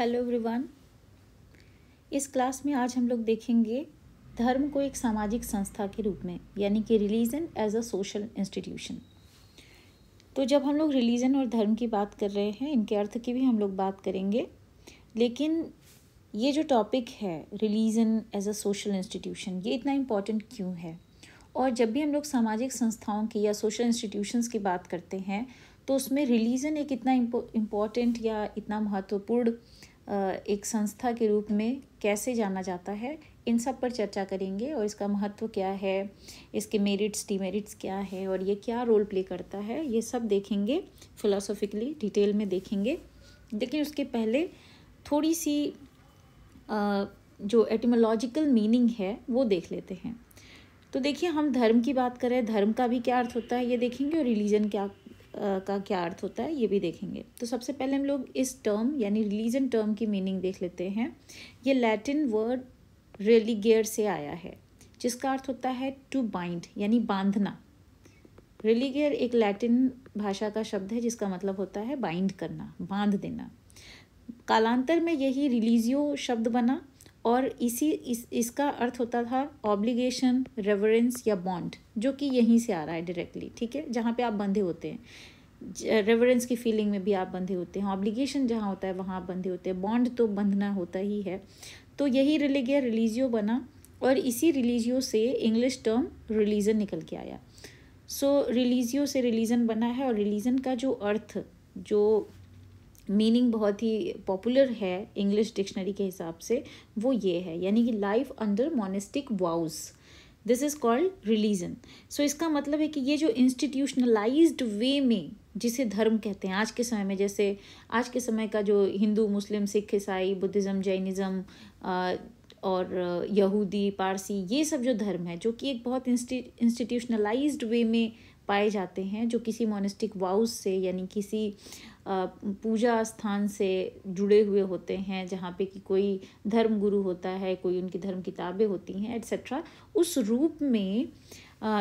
Hello everyone इस class में आज हम लोग देखेंगे धर्म को एक सामाजिक संस्था के रूप में यानी कि religion as a social institution तो जब हम लोग रिलीजन और धर्म की बात कर रहे हैं इनके अर्थ की भी हम लोग बात करेंगे लेकिन ये जो टॉपिक है religion as a social institution ये इतना इम्पॉर्टेंट क्यों है और जब भी हम लोग सामाजिक संस्थाओं की या सोशल इंस्टीट्यूशंस की बात करते हैं तो उसमें रिलीजन एक इतना इम्पोर्टेंट या इतना महत्वपूर्ण एक संस्था के रूप में कैसे जाना जाता है इन सब पर चर्चा करेंगे और इसका महत्व क्या है इसके मेरिट्स डिमेरिट्स क्या है और ये क्या रोल प्ले करता है ये सब देखेंगे फिलोसॉफिकली डिटेल में देखेंगे लेकिन उसके पहले थोड़ी सी जो एटिमोलॉजिकल मीनिंग है वो देख लेते हैं तो देखिए हम धर्म की बात करें धर्म का भी क्या अर्थ होता है ये देखेंगे और रिलीजन क्या का क्या अर्थ होता है ये भी देखेंगे तो सबसे पहले हम लोग इस टर्म यानी रिलीजन टर्म की मीनिंग देख लेते हैं ये लैटिन वर्ड रेलीगेयर से आया है जिसका अर्थ होता है टू बाइंड यानी बांधना रेलीगेयर एक लैटिन भाषा का शब्द है जिसका मतलब होता है बाइंड करना बांध देना कालांतर में यही रिलीजियो शब्द बना और इसी इस इसका अर्थ होता था ऑब्लिगेशन रेवरेंस या बॉन्ड जो कि यहीं से आ रहा है डायरेक्टली ठीक है जहाँ पे आप बंधे होते हैं रेवरेंस की फीलिंग में भी आप बंधे होते हैं ऑब्लिगेशन जहाँ होता है वहाँ बंधे होते हैं बॉन्ड तो बंधना होता ही है तो यही रिलीगे रिलीजियो बना और इसी रिलीजियो से इंग्लिश टर्म रिलीजन निकल के आया सो so, रिलीजियो से रिलीजन बना है और रिलीजन का जो अर्थ जो मीनिंग बहुत ही पॉपुलर है इंग्लिश डिक्शनरी के हिसाब से वो ये है यानी कि life under monistic vows this is called religion so इसका मतलब है कि ये जो इंस्टीट्यूशनलाइज्ड वे में जिसे धर्म कहते हैं आज के समय में जैसे आज के समय का जो हिंदू मुस्लिम सिख ईसाई बुद्धिज़्म जैनिज़्म और यहूदी पारसी ये सब जो धर्म है जो कि एक बहुत इंस्टीट्यूशनलाइज्ड वे में पाए जाते हैं जो किसी मोनिस्टिक वाउस से यानी किसी पूजा स्थान से जुड़े हुए होते हैं जहाँ पे कि कोई धर्म गुरु होता है कोई उनकी धर्म किताबें होती हैं एट्सेट्रा उस रूप में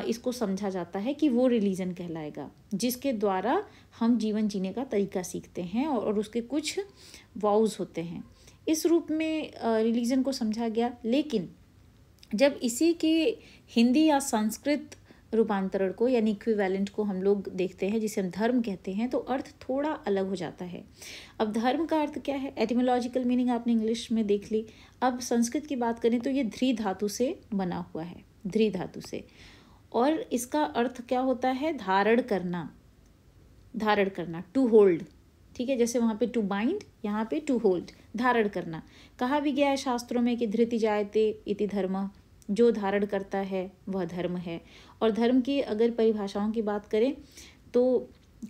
इसको समझा जाता है कि वो रिलीजन कहलाएगा जिसके द्वारा हम जीवन जीने का तरीका सीखते हैं और उसके कुछ वाउज होते हैं इस रूप में रिलीजन को समझा गया लेकिन जब इसी के हिंदी या संस्कृत रूपांतरण को यानी इक्विवेलेंट को हम लोग देखते हैं जिसे हम धर्म कहते हैं तो अर्थ थोड़ा अलग हो जाता है अब धर्म का अर्थ क्या है एटिमोलॉजिकल मीनिंग आपने इंग्लिश में देख ली अब संस्कृत की बात करें तो ये ध्री धातु से बना हुआ है ध्री धातु से और इसका अर्थ क्या होता है धारण करना धारण करना टू होल्ड ठीक है जैसे वहाँ पे टू बाइंड यहाँ पे टू होल्ड धारण करना कहा भी गया है शास्त्रों में कि धृति जायते इति धर्म जो धारण करता है वह धर्म है और धर्म की अगर परिभाषाओं की बात करें तो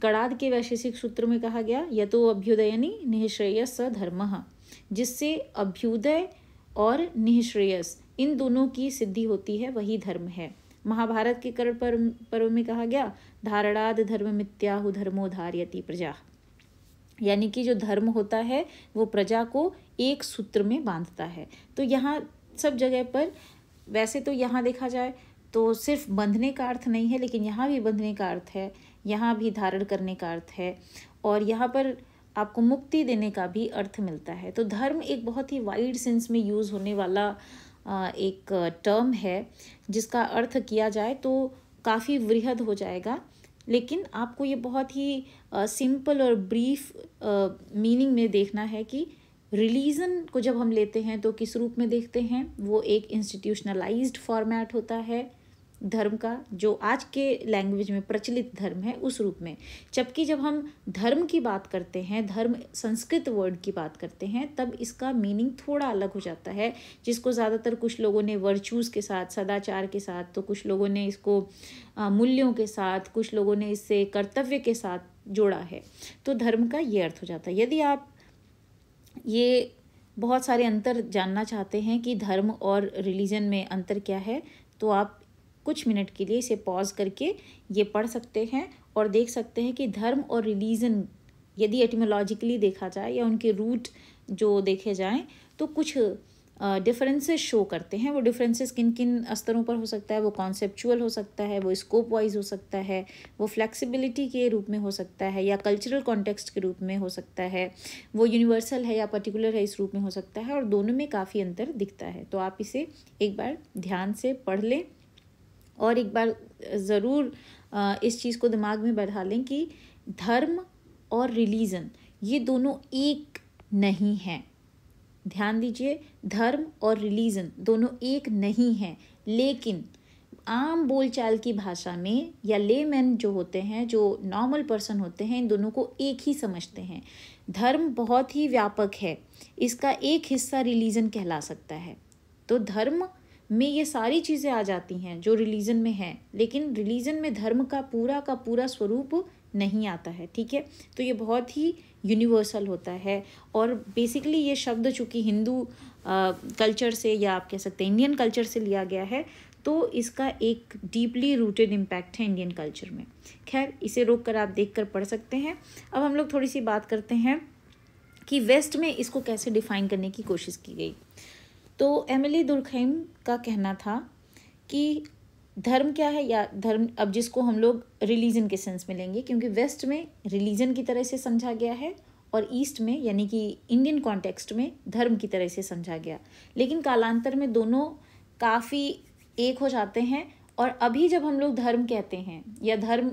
कड़ाद के वैशेषिक सूत्र में कहा गया यह तो अभ्युदयनी निःश्रेयस स धर्म जिससे अभ्युदय और निःश्रेयस इन दोनों की सिद्धि होती है वही धर्म है महाभारत के कर्ण पर्व पर्व में कहा गया धारणाद धर्म मित्याहु धर्मो धार्यति प्रजा यानी कि जो धर्म होता है वो प्रजा को एक सूत्र में बांधता है तो यहाँ सब जगह पर वैसे तो यहाँ देखा जाए तो सिर्फ बंधने का अर्थ नहीं है लेकिन यहाँ भी बंधने का अर्थ है यहाँ भी धारण करने का अर्थ है और यहाँ पर आपको मुक्ति देने का भी अर्थ मिलता है तो धर्म एक बहुत ही वाइड सेंस में यूज़ होने वाला एक टर्म है जिसका अर्थ किया जाए तो काफ़ी वृहद हो जाएगा लेकिन आपको ये बहुत ही सिंपल और ब्रीफ मीनिंग में देखना है कि रिलीज़न को जब हम लेते हैं तो किस रूप में देखते हैं वो एक इंस्टीट्यूशनलाइज्ड फॉर्मेट होता है धर्म का जो आज के लैंग्वेज में प्रचलित धर्म है उस रूप में जबकि जब हम धर्म की बात करते हैं धर्म संस्कृत वर्ड की बात करते हैं तब इसका मीनिंग थोड़ा अलग हो जाता है जिसको ज़्यादातर कुछ लोगों ने वर्चूज़ के साथ सदाचार के साथ तो कुछ लोगों ने इसको मूल्यों के साथ कुछ लोगों ने इससे कर्तव्य के साथ जोड़ा है तो धर्म का ये अर्थ हो जाता है यदि आप ये बहुत सारे अंतर जानना चाहते हैं कि धर्म और रिलीजन में अंतर क्या है तो आप कुछ मिनट के लिए इसे पॉज करके ये पढ़ सकते हैं और देख सकते हैं कि धर्म और रिलीजन यदि एटिमोलॉजिकली देखा जाए या उनके रूट जो देखे जाएं तो कुछ डिफरेंसेस शो करते हैं वो डिफरेंसेस किन किन स्तरों पर हो सकता है वो कॉन्सेपचुअल हो सकता है वो स्कोप वाइज हो सकता है वो फ्लेक्सिबिलिटी के रूप में हो सकता है या कल्चरल कॉन्टेक्स्ट के रूप में हो सकता है वो यूनिवर्सल है या पर्टिकुलर है इस रूप में हो सकता है और दोनों में काफ़ी अंतर दिखता है तो आप इसे एक बार ध्यान से पढ़ लें और एक बार ज़रूर इस चीज़ को दिमाग में बैठा लें कि धर्म और रिलीज़न ये दोनों एक नहीं हैं ध्यान दीजिए धर्म और रिलीजन दोनों एक नहीं हैं लेकिन आम बोलचाल की भाषा में या लेमैन जो होते हैं जो नॉर्मल पर्सन होते हैं इन दोनों को एक ही समझते हैं धर्म बहुत ही व्यापक है इसका एक हिस्सा रिलीजन कहला सकता है तो धर्म में ये सारी चीज़ें आ जाती हैं जो रिलीजन में हैं लेकिन रिलीजन में धर्म का पूरा का पूरा स्वरूप नहीं आता है ठीक है तो ये बहुत ही यूनिवर्सल होता है और बेसिकली ये शब्द चूँकि हिंदू कल्चर से या आप कह सकते हैं इंडियन कल्चर से लिया गया है तो इसका एक डीपली रूटेड इम्पैक्ट है इंडियन कल्चर में खैर इसे रोक कर आप देख कर पढ़ सकते हैं अब हम लोग थोड़ी सी बात करते हैं कि वेस्ट में इसको कैसे डिफ़ाइन करने की कोशिश की गई तो एम एल दुर्खैम का कहना था कि धर्म क्या है या धर्म अब जिसको हम लोग रिलीजन के सेंस में लेंगे क्योंकि वेस्ट में रिलीजन की तरह से समझा गया है और ईस्ट में यानी कि इंडियन कॉन्टेक्स्ट में धर्म की तरह से समझा गया लेकिन कालांतर में दोनों काफ़ी एक हो जाते हैं और अभी जब हम लोग धर्म कहते हैं या धर्म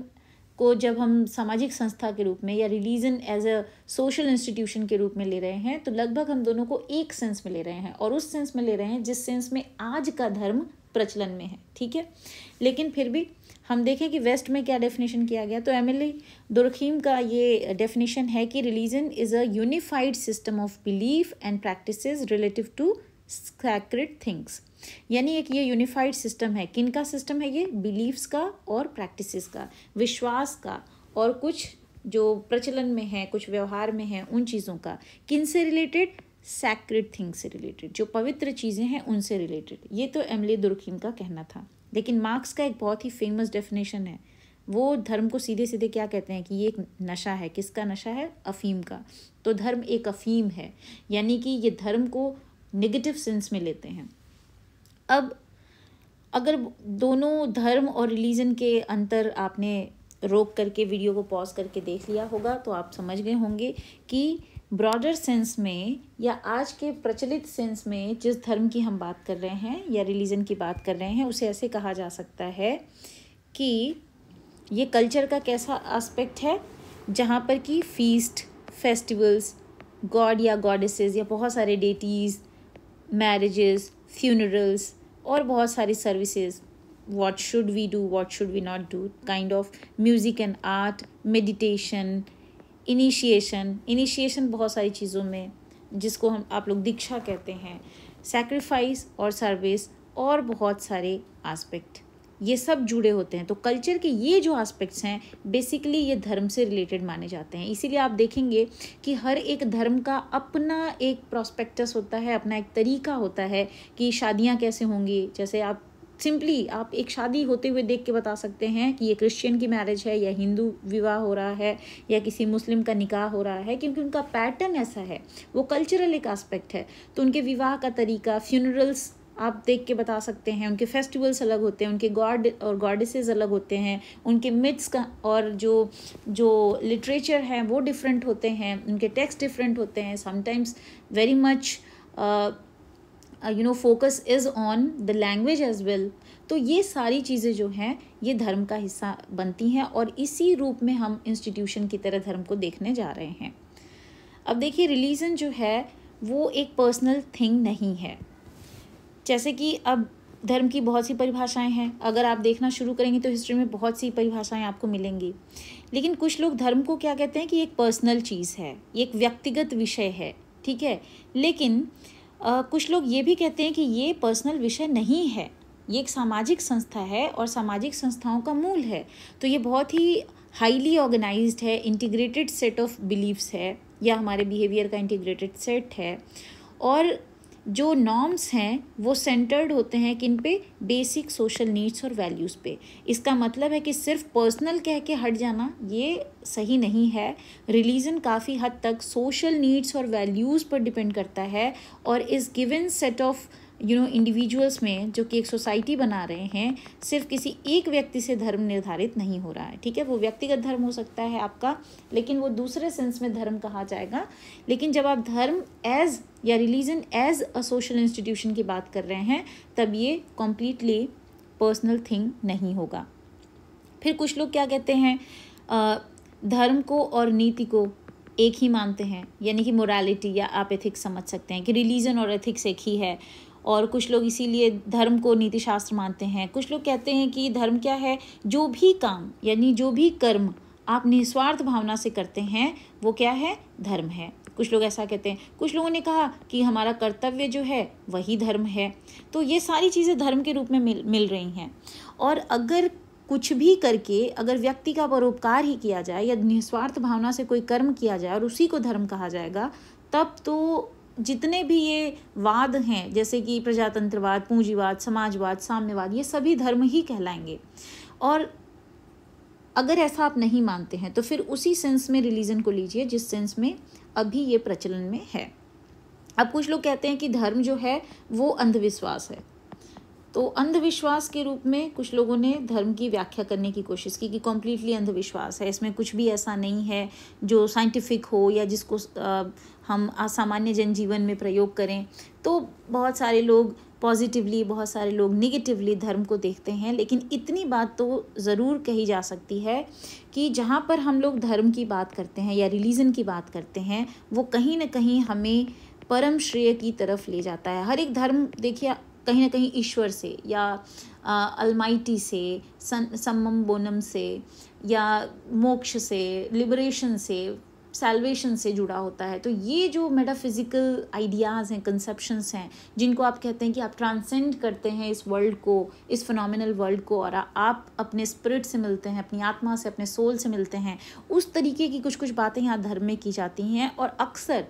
को जब हम सामाजिक संस्था के रूप में या religion as a social institution के रूप में ले रहे हैं तो लगभग हम दोनों को एक सेंस में ले रहे हैं और उस सेंस में ले रहे हैं जिस सेंस में आज का धर्म प्रचलन में है ठीक है लेकिन फिर भी हम देखें कि वेस्ट में क्या डेफिनेशन किया गया तो एमिली दुरखीम का ये डेफिनेशन है कि religion is a unified system of belief and practice relative to sacred things यानी एक ये यूनिफाइड सिस्टम है किन का सिस्टम है ये बिलीव्स का और प्रैक्टिस का विश्वास का और कुछ जो प्रचलन में है कुछ व्यवहार में है उन चीज़ों का किन से रिलेटेड सैक्रेड थिंग से रिलेटेड जो पवित्र चीज़ें हैं उनसे रिलेटेड ये तो एमले दुर्खीम का कहना था लेकिन मार्क्स का एक बहुत ही फेमस डेफिनेशन है वो धर्म को सीधे सीधे क्या कहते हैं कि ये एक नशा है किसका नशा है अफीम का तो धर्म एक अफीम है यानी कि ये धर्म को नेगेटिव सेंस में लेते हैं अब अगर दोनों धर्म और रिलीजन के अंतर आपने रोक करके वीडियो को पॉज करके देख लिया होगा तो आप समझ गए होंगे कि ब्रॉडर सेंस में या आज के प्रचलित सेंस में जिस धर्म की हम बात कर रहे हैं या रिलीजन की बात कर रहे हैं उसे ऐसे कहा जा सकता है कि ये कल्चर का कैसा एस्पेक्ट है जहाँ पर कि फीस्ट फेस्टिवल्स गॉड या गॉडेसेस या बहुत सारे डेटीज़ मैरिजेस फ्यूनरल्स और बहुत सारी services what should we do what should we not do kind of music and art meditation initiation initiation बहुत सारी चीज़ों में जिसको हम आप लोग दीक्षा कहते हैं सेक्रीफाइस और सर्विस और बहुत सारे आस्पेक्ट ये सब जुड़े होते हैं तो कल्चर के ये जो आस्पेक्ट्स हैं बेसिकली ये धर्म से रिलेटेड माने जाते हैं इसीलिए आप देखेंगे कि हर एक धर्म का अपना एक प्रोस्पेक्टस होता है अपना एक तरीका होता है कि शादियां कैसे होंगी जैसे आप सिंपली आप एक शादी होते हुए देख के बता सकते हैं कि ये क्रिश्चियन की मैरिज है या हिंदू विवाह हो रहा है या किसी मुस्लिम का निकाह हो रहा है क्योंकि उनका पैटर्न ऐसा है वो कल्चरल एक आस्पेक्ट है तो उनके विवाह का तरीका फ्यूनरल्स आप देख के बता सकते हैं उनके फेस्टिवल्स अलग होते हैं उनके गॉड और गॉडेसेस अलग होते हैं उनके मिथ्स का और जो जो लिटरेचर है वो डिफरेंट होते हैं उनके टेक्स्ट डिफरेंट होते हैं sometimes very much you know focus is on the language as well तो ये सारी चीज़ें जो हैं ये धर्म का हिस्सा बनती हैं और इसी रूप में हम इंस्टीट्यूशन की तरह धर्म को देखने जा रहे हैं अब देखिए रिलीजन जो है वो एक पर्सनल थिंग नहीं है जैसे कि अब धर्म की बहुत सी परिभाषाएं हैं अगर आप देखना शुरू करेंगे तो हिस्ट्री में बहुत सी परिभाषाएं आपको मिलेंगी लेकिन कुछ लोग धर्म को क्या कहते हैं कि एक पर्सनल चीज़ है एक व्यक्तिगत विषय है ठीक है लेकिन आ, कुछ लोग ये भी कहते हैं कि ये पर्सनल विषय नहीं है ये एक सामाजिक संस्था है और सामाजिक संस्थाओं का मूल है तो ये बहुत ही हाईली ऑर्गेनाइज है इंटीग्रेटेड सेट ऑफ बिलीव्स है या हमारे बिहेवियर का इंटीग्रेटेड सेट है और जो नॉर्म्स हैं वो सेंटर्ड होते हैं किन पे बेसिक सोशल नीड्स और वैल्यूज़ पे इसका मतलब है कि सिर्फ पर्सनल कह के हट जाना ये सही नहीं है रिलीजन काफ़ी हद तक सोशल नीड्स और वैल्यूज़ पर डिपेंड करता है और इस given set of you know individuals में जो कि एक सोसाइटी बना रहे हैं सिर्फ किसी एक व्यक्ति से धर्म निर्धारित नहीं हो रहा है ठीक है वो व्यक्तिगत धर्म हो सकता है आपका लेकिन वो दूसरे सेंस में धर्म कहा जाएगा लेकिन जब आप धर्म एज या religion as a social institution की बात कर रहे हैं तब ये कॉम्प्लीटली पर्सनल थिंग नहीं होगा फिर कुछ लोग क्या कहते हैं धर्म को और नीति को एक ही मानते हैं यानी कि मोरालिटी या आप एथिक्स समझ सकते हैं कि रिलीजन और एथिक्स एक ही है और कुछ लोग इसीलिए धर्म को नीति शास्त्र मानते हैं कुछ लोग कहते हैं कि धर्म क्या है जो भी काम यानी जो भी कर्म आप निस्वार्थ भावना से करते हैं वो क्या है धर्म है कुछ लोग ऐसा कहते हैं कुछ लोगों ने कहा कि हमारा कर्तव्य जो है वही धर्म है तो ये सारी चीज़ें धर्म के रूप में मिल मिल रही हैं और अगर कुछ भी करके अगर व्यक्ति का परोपकार ही किया जाए या निस्वार्थ भावना से कोई कर्म किया जाए और उसी को धर्म कहा जाएगा तब तो जितने भी ये वाद हैं जैसे कि प्रजातंत्रवाद पूंजीवाद समाजवाद साम्यवाद ये सभी धर्म ही कहलाएंगे और अगर ऐसा आप नहीं मानते हैं तो फिर उसी सेंस में रिलीजन को लीजिए जिस सेंस में अभी ये प्रचलन में है अब कुछ लोग कहते हैं कि धर्म जो है वो अंधविश्वास है तो अंधविश्वास के रूप में कुछ लोगों ने धर्म की व्याख्या करने की कोशिश की कि कॉम्प्लीटली अंधविश्वास है इसमें कुछ भी ऐसा नहीं है जो साइंटिफिक हो या जिसको हम असामान्य जनजीवन में प्रयोग करें तो बहुत सारे लोग पॉजिटिवली बहुत सारे लोग निगेटिवली धर्म को देखते हैं लेकिन इतनी बात तो ज़रूर कही जा सकती है कि जहाँ पर हम लोग धर्म की बात करते हैं या रिलीजन की बात करते हैं वो कहीं ना कहीं हमें परम श्रेय की तरफ ले जाता है हर एक धर्म देखिए कहीं ना कहीं ईश्वर से या अलमाइटी से सन सम्मम बोनम से या मोक्ष से लिबरेशन से सेल्वेशन से जुड़ा होता है तो ये जो मेटाफिज़िकल आइडियाज़ हैं कंसेप्शंस हैं जिनको आप कहते हैं कि आप ट्रांसेंड करते हैं इस वर्ल्ड को इस फिनोमिनल वर्ल्ड को और आप अपने स्पिरिट से मिलते हैं अपनी आत्मा से अपने सोल से मिलते हैं उस तरीके की कुछ कुछ बातें यहाँ धर्म में की जाती हैं और अक्सर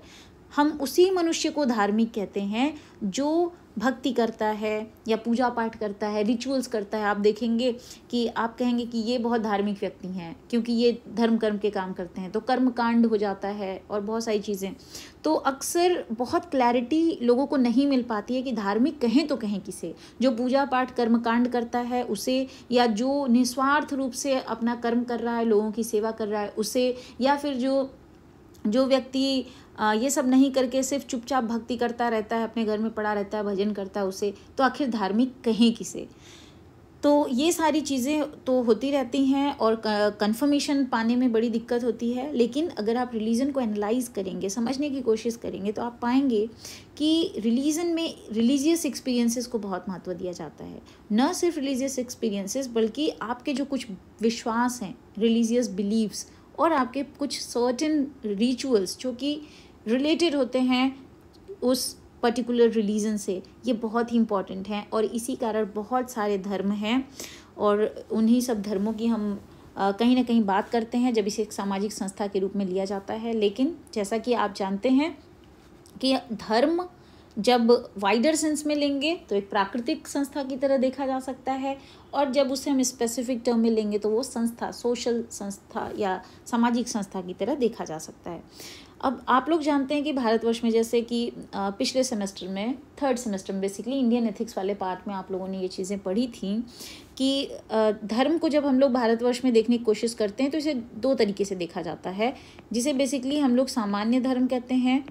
हम उसी मनुष्य को धार्मिक कहते हैं जो भक्ति करता है या पूजा पाठ करता है रिचुअल्स करता है आप देखेंगे कि आप कहेंगे कि ये बहुत धार्मिक व्यक्ति हैं क्योंकि ये धर्म कर्म के काम करते हैं तो कर्म कांड हो जाता है और बहुत सारी चीज़ें तो अक्सर बहुत क्लैरिटी लोगों को नहीं मिल पाती है कि धार्मिक कहें तो कहें किसे जो पूजा पाठ कर्मकांड करता है उसे या जो निस्वार्थ रूप से अपना कर्म कर रहा है लोगों की सेवा कर रहा है उसे या फिर जो जो व्यक्ति ये सब नहीं करके सिर्फ चुपचाप भक्ति करता रहता है अपने घर में पड़ा रहता है भजन करता है उसे तो आखिर धार्मिक कहें किसे तो ये सारी चीज़ें तो होती रहती हैं और कंफर्मेशन पाने में बड़ी दिक्कत होती है लेकिन अगर आप रिलीजन को एनालाइज करेंगे समझने की कोशिश करेंगे तो आप पाएंगे कि रिलीजन में रिलीजियस एक्सपीरियंसेस को बहुत महत्व दिया जाता है न सिर्फ रिलीजियस एक्सपीरियंसेस बल्कि आपके जो कुछ विश्वास हैं रिलीजियस बिलीव्स और आपके कुछ सर्टन रिचुअल्स जो कि रिलेटेड होते हैं उस पर्टिकुलर रिलीजन से ये बहुत ही इम्पॉर्टेंट हैं और इसी कारण बहुत सारे धर्म हैं और उन्हीं सब धर्मों की हम कहीं ना कहीं बात करते हैं जब इसे एक सामाजिक संस्था के रूप में लिया जाता है लेकिन जैसा कि आप जानते हैं कि धर्म जब वाइडर सेंस में लेंगे तो एक प्राकृतिक संस्था की तरह देखा जा सकता है और जब उसे हम स्पेसिफिक टर्म में लेंगे तो वो संस्था सोशल संस्था या सामाजिक संस्था की तरह देखा जा सकता है अब आप लोग जानते हैं कि भारतवर्ष में जैसे कि पिछले सेमेस्टर में थर्ड सेमेस्टर में बेसिकली इंडियन एथिक्स वाले पार्ट में आप लोगों ने ये चीज़ें पढ़ी थी कि धर्म को जब हम लोग भारतवर्ष में देखने की कोशिश करते हैं तो इसे दो तरीके से देखा जाता है जिसे बेसिकली हम लोग सामान्य धर्म कहते हैं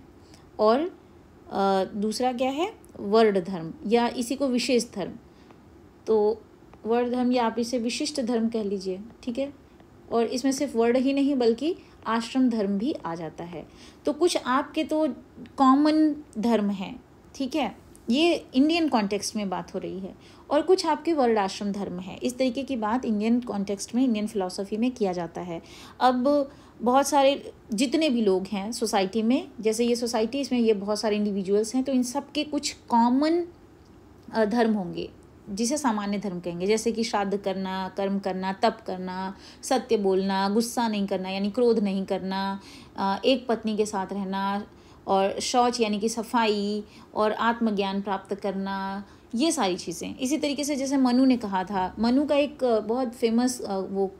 और दूसरा क्या है वर्ड धर्म या इसी को विशेष धर्म तो वर्ड धर्म या आप इसे विशिष्ट धर्म कह लीजिए ठीक है और इसमें सिर्फ वर्ड ही नहीं बल्कि आश्रम धर्म भी आ जाता है तो कुछ आपके तो कॉमन धर्म हैं ठीक है ये इंडियन कॉन्टेक्स्ट में बात हो रही है और कुछ आपके वर्ल्ड आश्रम धर्म है इस तरीके की बात इंडियन कॉन्टेक्स्ट में इंडियन फिलोसफी में किया जाता है अब बहुत सारे जितने भी लोग हैं सोसाइटी में जैसे ये सोसाइटी इसमें ये बहुत सारे इंडिविजुअल्स हैं तो इन सब के कुछ कॉमन धर्म होंगे जिसे सामान्य धर्म कहेंगे जैसे कि श्राद्ध करना कर्म करना तप करना सत्य बोलना गुस्सा नहीं करना यानी क्रोध नहीं करना एक पत्नी के साथ रहना और शौच यानी कि सफाई और आत्मज्ञान प्राप्त करना ये सारी चीज़ें इसी तरीके से जैसे मनु ने कहा था मनु का एक बहुत फेमस वो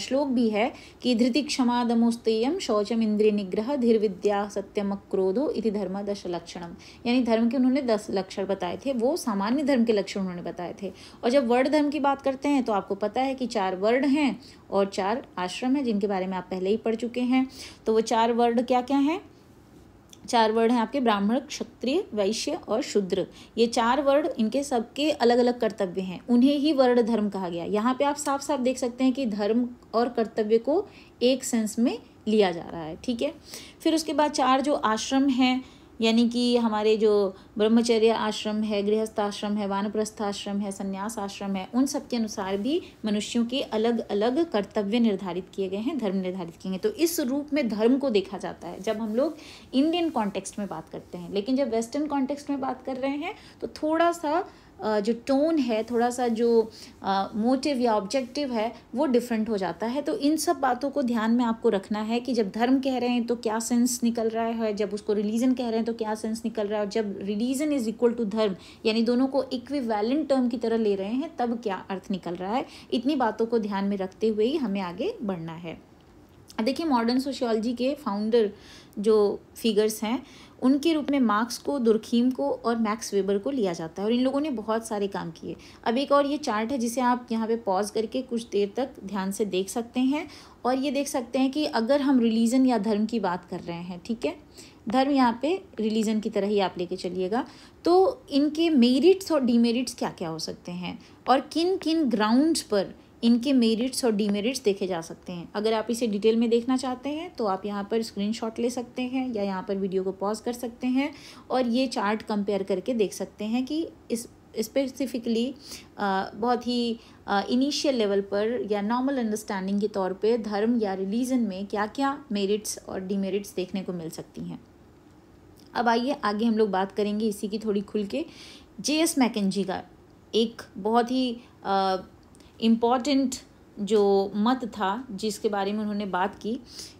श्लोक भी है कि धृति क्षमा दमोस्तेयम शौचम इंद्रिय निग्रह धीर विद्या सत्यम क्रोधो इति धर्म दश लक्षणम यानी धर्म के उन्होंने दस लक्षण बताए थे वो सामान्य धर्म के लक्षण उन्होंने बताए थे और जब वर्ण धर्म की बात करते हैं तो आपको पता है कि चार वर्ण हैं और चार आश्रम हैं जिनके बारे में आप पहले ही पढ़ चुके हैं तो वो चार वर्ण क्या क्या हैं चार वर्ड हैं आपके ब्राह्मण क्षत्रिय वैश्य और शूद्र ये चार वर्ड इनके सबके अलग अलग कर्तव्य हैं उन्हें ही वर्ण धर्म कहा गया यहाँ पे आप साफ साफ देख सकते हैं कि धर्म और कर्तव्य को एक सेंस में लिया जा रहा है ठीक है फिर उसके बाद चार जो आश्रम हैं यानी कि हमारे जो ब्रह्मचर्य आश्रम है गृहस्थ आश्रम है वानप्रस्थ आश्रम है संन्यास आश्रम है उन सब के अनुसार भी मनुष्यों के अलग अलग कर्तव्य निर्धारित किए गए हैं धर्म निर्धारित किए गए तो इस रूप में धर्म को देखा जाता है जब हम लोग इंडियन कॉन्टेक्स्ट में बात करते हैं लेकिन जब वेस्टर्न कॉन्टेक्स्ट में बात कर रहे हैं तो थोड़ा सा जो टोन है थोड़ा सा जो मोटिव या ऑब्जेक्टिव है वो डिफरेंट हो जाता है तो इन सब बातों को ध्यान में आपको रखना है कि जब धर्म कह रहे हैं तो क्या सेंस निकल रहा है जब उसको रिलीजन कह रहे हैं तो क्या सेंस निकल रहा है और जब रिलीजन इज इक्वल टू धर्म यानी दोनों को इक्विवेलेंट टर्म की तरह ले रहे हैं तब क्या अर्थ निकल रहा है इतनी बातों को ध्यान में रखते हुए ही हमें आगे बढ़ना है देखिए मॉडर्न सोशियोलॉजी के फाउंडर जो फिगर्स हैं उनके रूप में मार्क्स को दुर्खीम को और मैक्स वेबर को लिया जाता है और इन लोगों ने बहुत सारे काम किए अब एक और ये चार्ट है जिसे आप यहाँ पे पॉज करके कुछ देर तक ध्यान से देख सकते हैं और ये देख सकते हैं कि अगर हम रिलीजन या धर्म की बात कर रहे हैं ठीक है धर्म यहाँ पे रिलीजन की तरह ही आप लेके चलिएगा तो इनके मेरिट्स और डीमेरिट्स क्या क्या हो सकते हैं और किन किन ग्राउंड्स पर इनके मेरिट्स और डीमेरिट्स देखे जा सकते हैं अगर आप इसे डिटेल में देखना चाहते हैं तो आप यहाँ पर स्क्रीनशॉट ले सकते हैं या यहाँ पर वीडियो को पॉज कर सकते हैं और ये चार्ट कंपेयर करके देख सकते हैं कि इस स्पेसिफिकली बहुत ही इनिशियल लेवल पर या नॉर्मल अंडरस्टैंडिंग के तौर पे धर्म या रिलीजन में क्या क्या मेरिट्स और डीमेरिट्स देखने को मिल सकती हैं अब आइए आगे हम लोग बात करेंगे इसी की थोड़ी खुल के जे एस मैकेजी का एक बहुत ही इम्पॉर्टेंट जो मत था जिसके बारे में उन्होंने बात की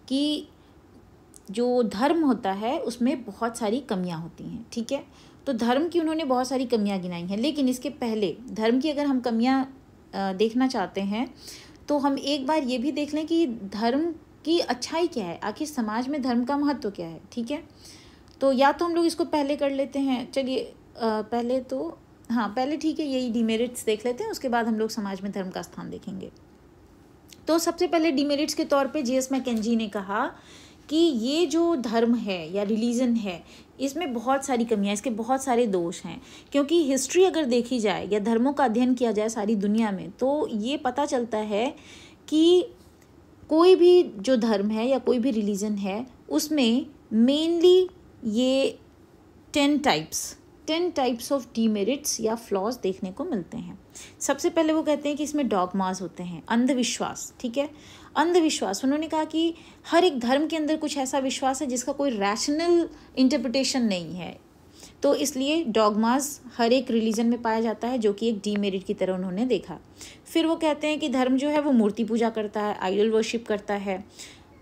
कि जो धर्म होता है उसमें बहुत सारी कमियां होती हैं ठीक है तो धर्म की उन्होंने बहुत सारी कमियां गिनाई हैं लेकिन इसके पहले धर्म की अगर हम कमियां देखना चाहते हैं तो हम एक बार ये भी देख लें कि धर्म की अच्छाई क्या है आखिर समाज में धर्म का महत्व तो क्या है ठीक है तो या तो हम लोग इसको पहले कर लेते हैं चलिए पहले तो हाँ पहले ठीक है यही डीमेरिट्स देख लेते हैं उसके बाद हम लोग समाज में धर्म का स्थान देखेंगे तो सबसे पहले डीमेरिट्स के तौर पे जीएस मैकेजी ने कहा कि ये जो धर्म है या रिलीजन है इसमें बहुत सारी कमियाँ इसके बहुत सारे दोष हैं क्योंकि हिस्ट्री अगर देखी जाए या धर्मों का अध्ययन किया जाए सारी दुनिया में तो ये पता चलता है कि कोई भी जो धर्म है या कोई भी रिलीजन है उसमें मेनली ये ten types ten types of demerits या फ्लॉज देखने को मिलते हैं सबसे पहले वो कहते हैं कि इसमें डॉगमाज होते हैं अंधविश्वास ठीक है अंधविश्वास उन्होंने कहा कि हर एक धर्म के अंदर कुछ ऐसा विश्वास है जिसका कोई रैशनल इंटरप्रिटेशन नहीं है तो इसलिए डॉगमास हर एक रिलीजन में पाया जाता है जो कि एक डीमेरिट की तरह उन्होंने देखा फिर वो कहते हैं कि धर्म जो है वो मूर्ति पूजा करता है आइडल वर्शिप करता है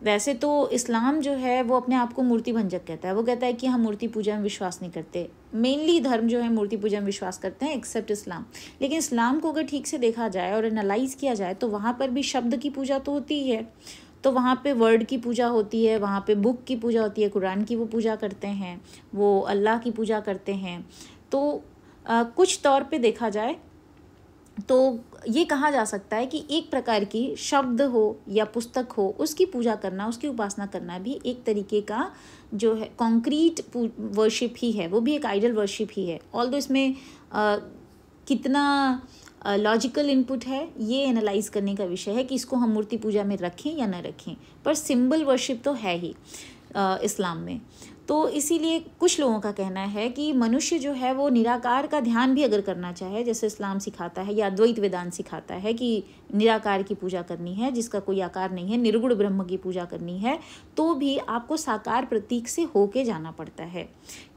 वैसे तो इस्लाम जो है वो अपने आप को मूर्ति भंजक कहता है वो कहता है कि हम मूर्ति पूजा में विश्वास नहीं करते मेनली धर्म जो है मूर्ति पूजा में विश्वास करते हैं एक्सेप्ट इस्लाम लेकिन इस्लाम को अगर ठीक से देखा जाए और एनालाइज किया जाए तो वहाँ पर भी शब्द की पूजा तो होती ही है तो वहाँ पे वर्ड की पूजा होती है वहाँ पे बुक की पूजा होती है कुरान की वो पूजा करते हैं वो अल्लाह की पूजा करते हैं तो आ, कुछ तौर पे देखा जाए तो ये कहा जा सकता है कि एक प्रकार की शब्द हो या पुस्तक हो उसकी पूजा करना उसकी उपासना करना भी एक तरीके का जो है कॉन्क्रीट वर्शिप ही है वो भी एक आइडल वर्शिप ही है ऑल दो इसमें आ, कितना लॉजिकल इनपुट है ये एनालाइज करने का विषय है कि इसको हम मूर्ति पूजा में रखें या ना रखें पर सिंबल वर्शिप तो है ही आ, इस्लाम में तो इसीलिए कुछ लोगों का कहना है कि मनुष्य जो है वो निराकार का ध्यान भी अगर करना चाहे जैसे इस्लाम सिखाता है या अद्वैत वेदांत सिखाता है कि निराकार की पूजा करनी है जिसका कोई आकार नहीं है निर्गुण ब्रह्म की पूजा करनी है तो भी आपको साकार प्रतीक से होके जाना पड़ता है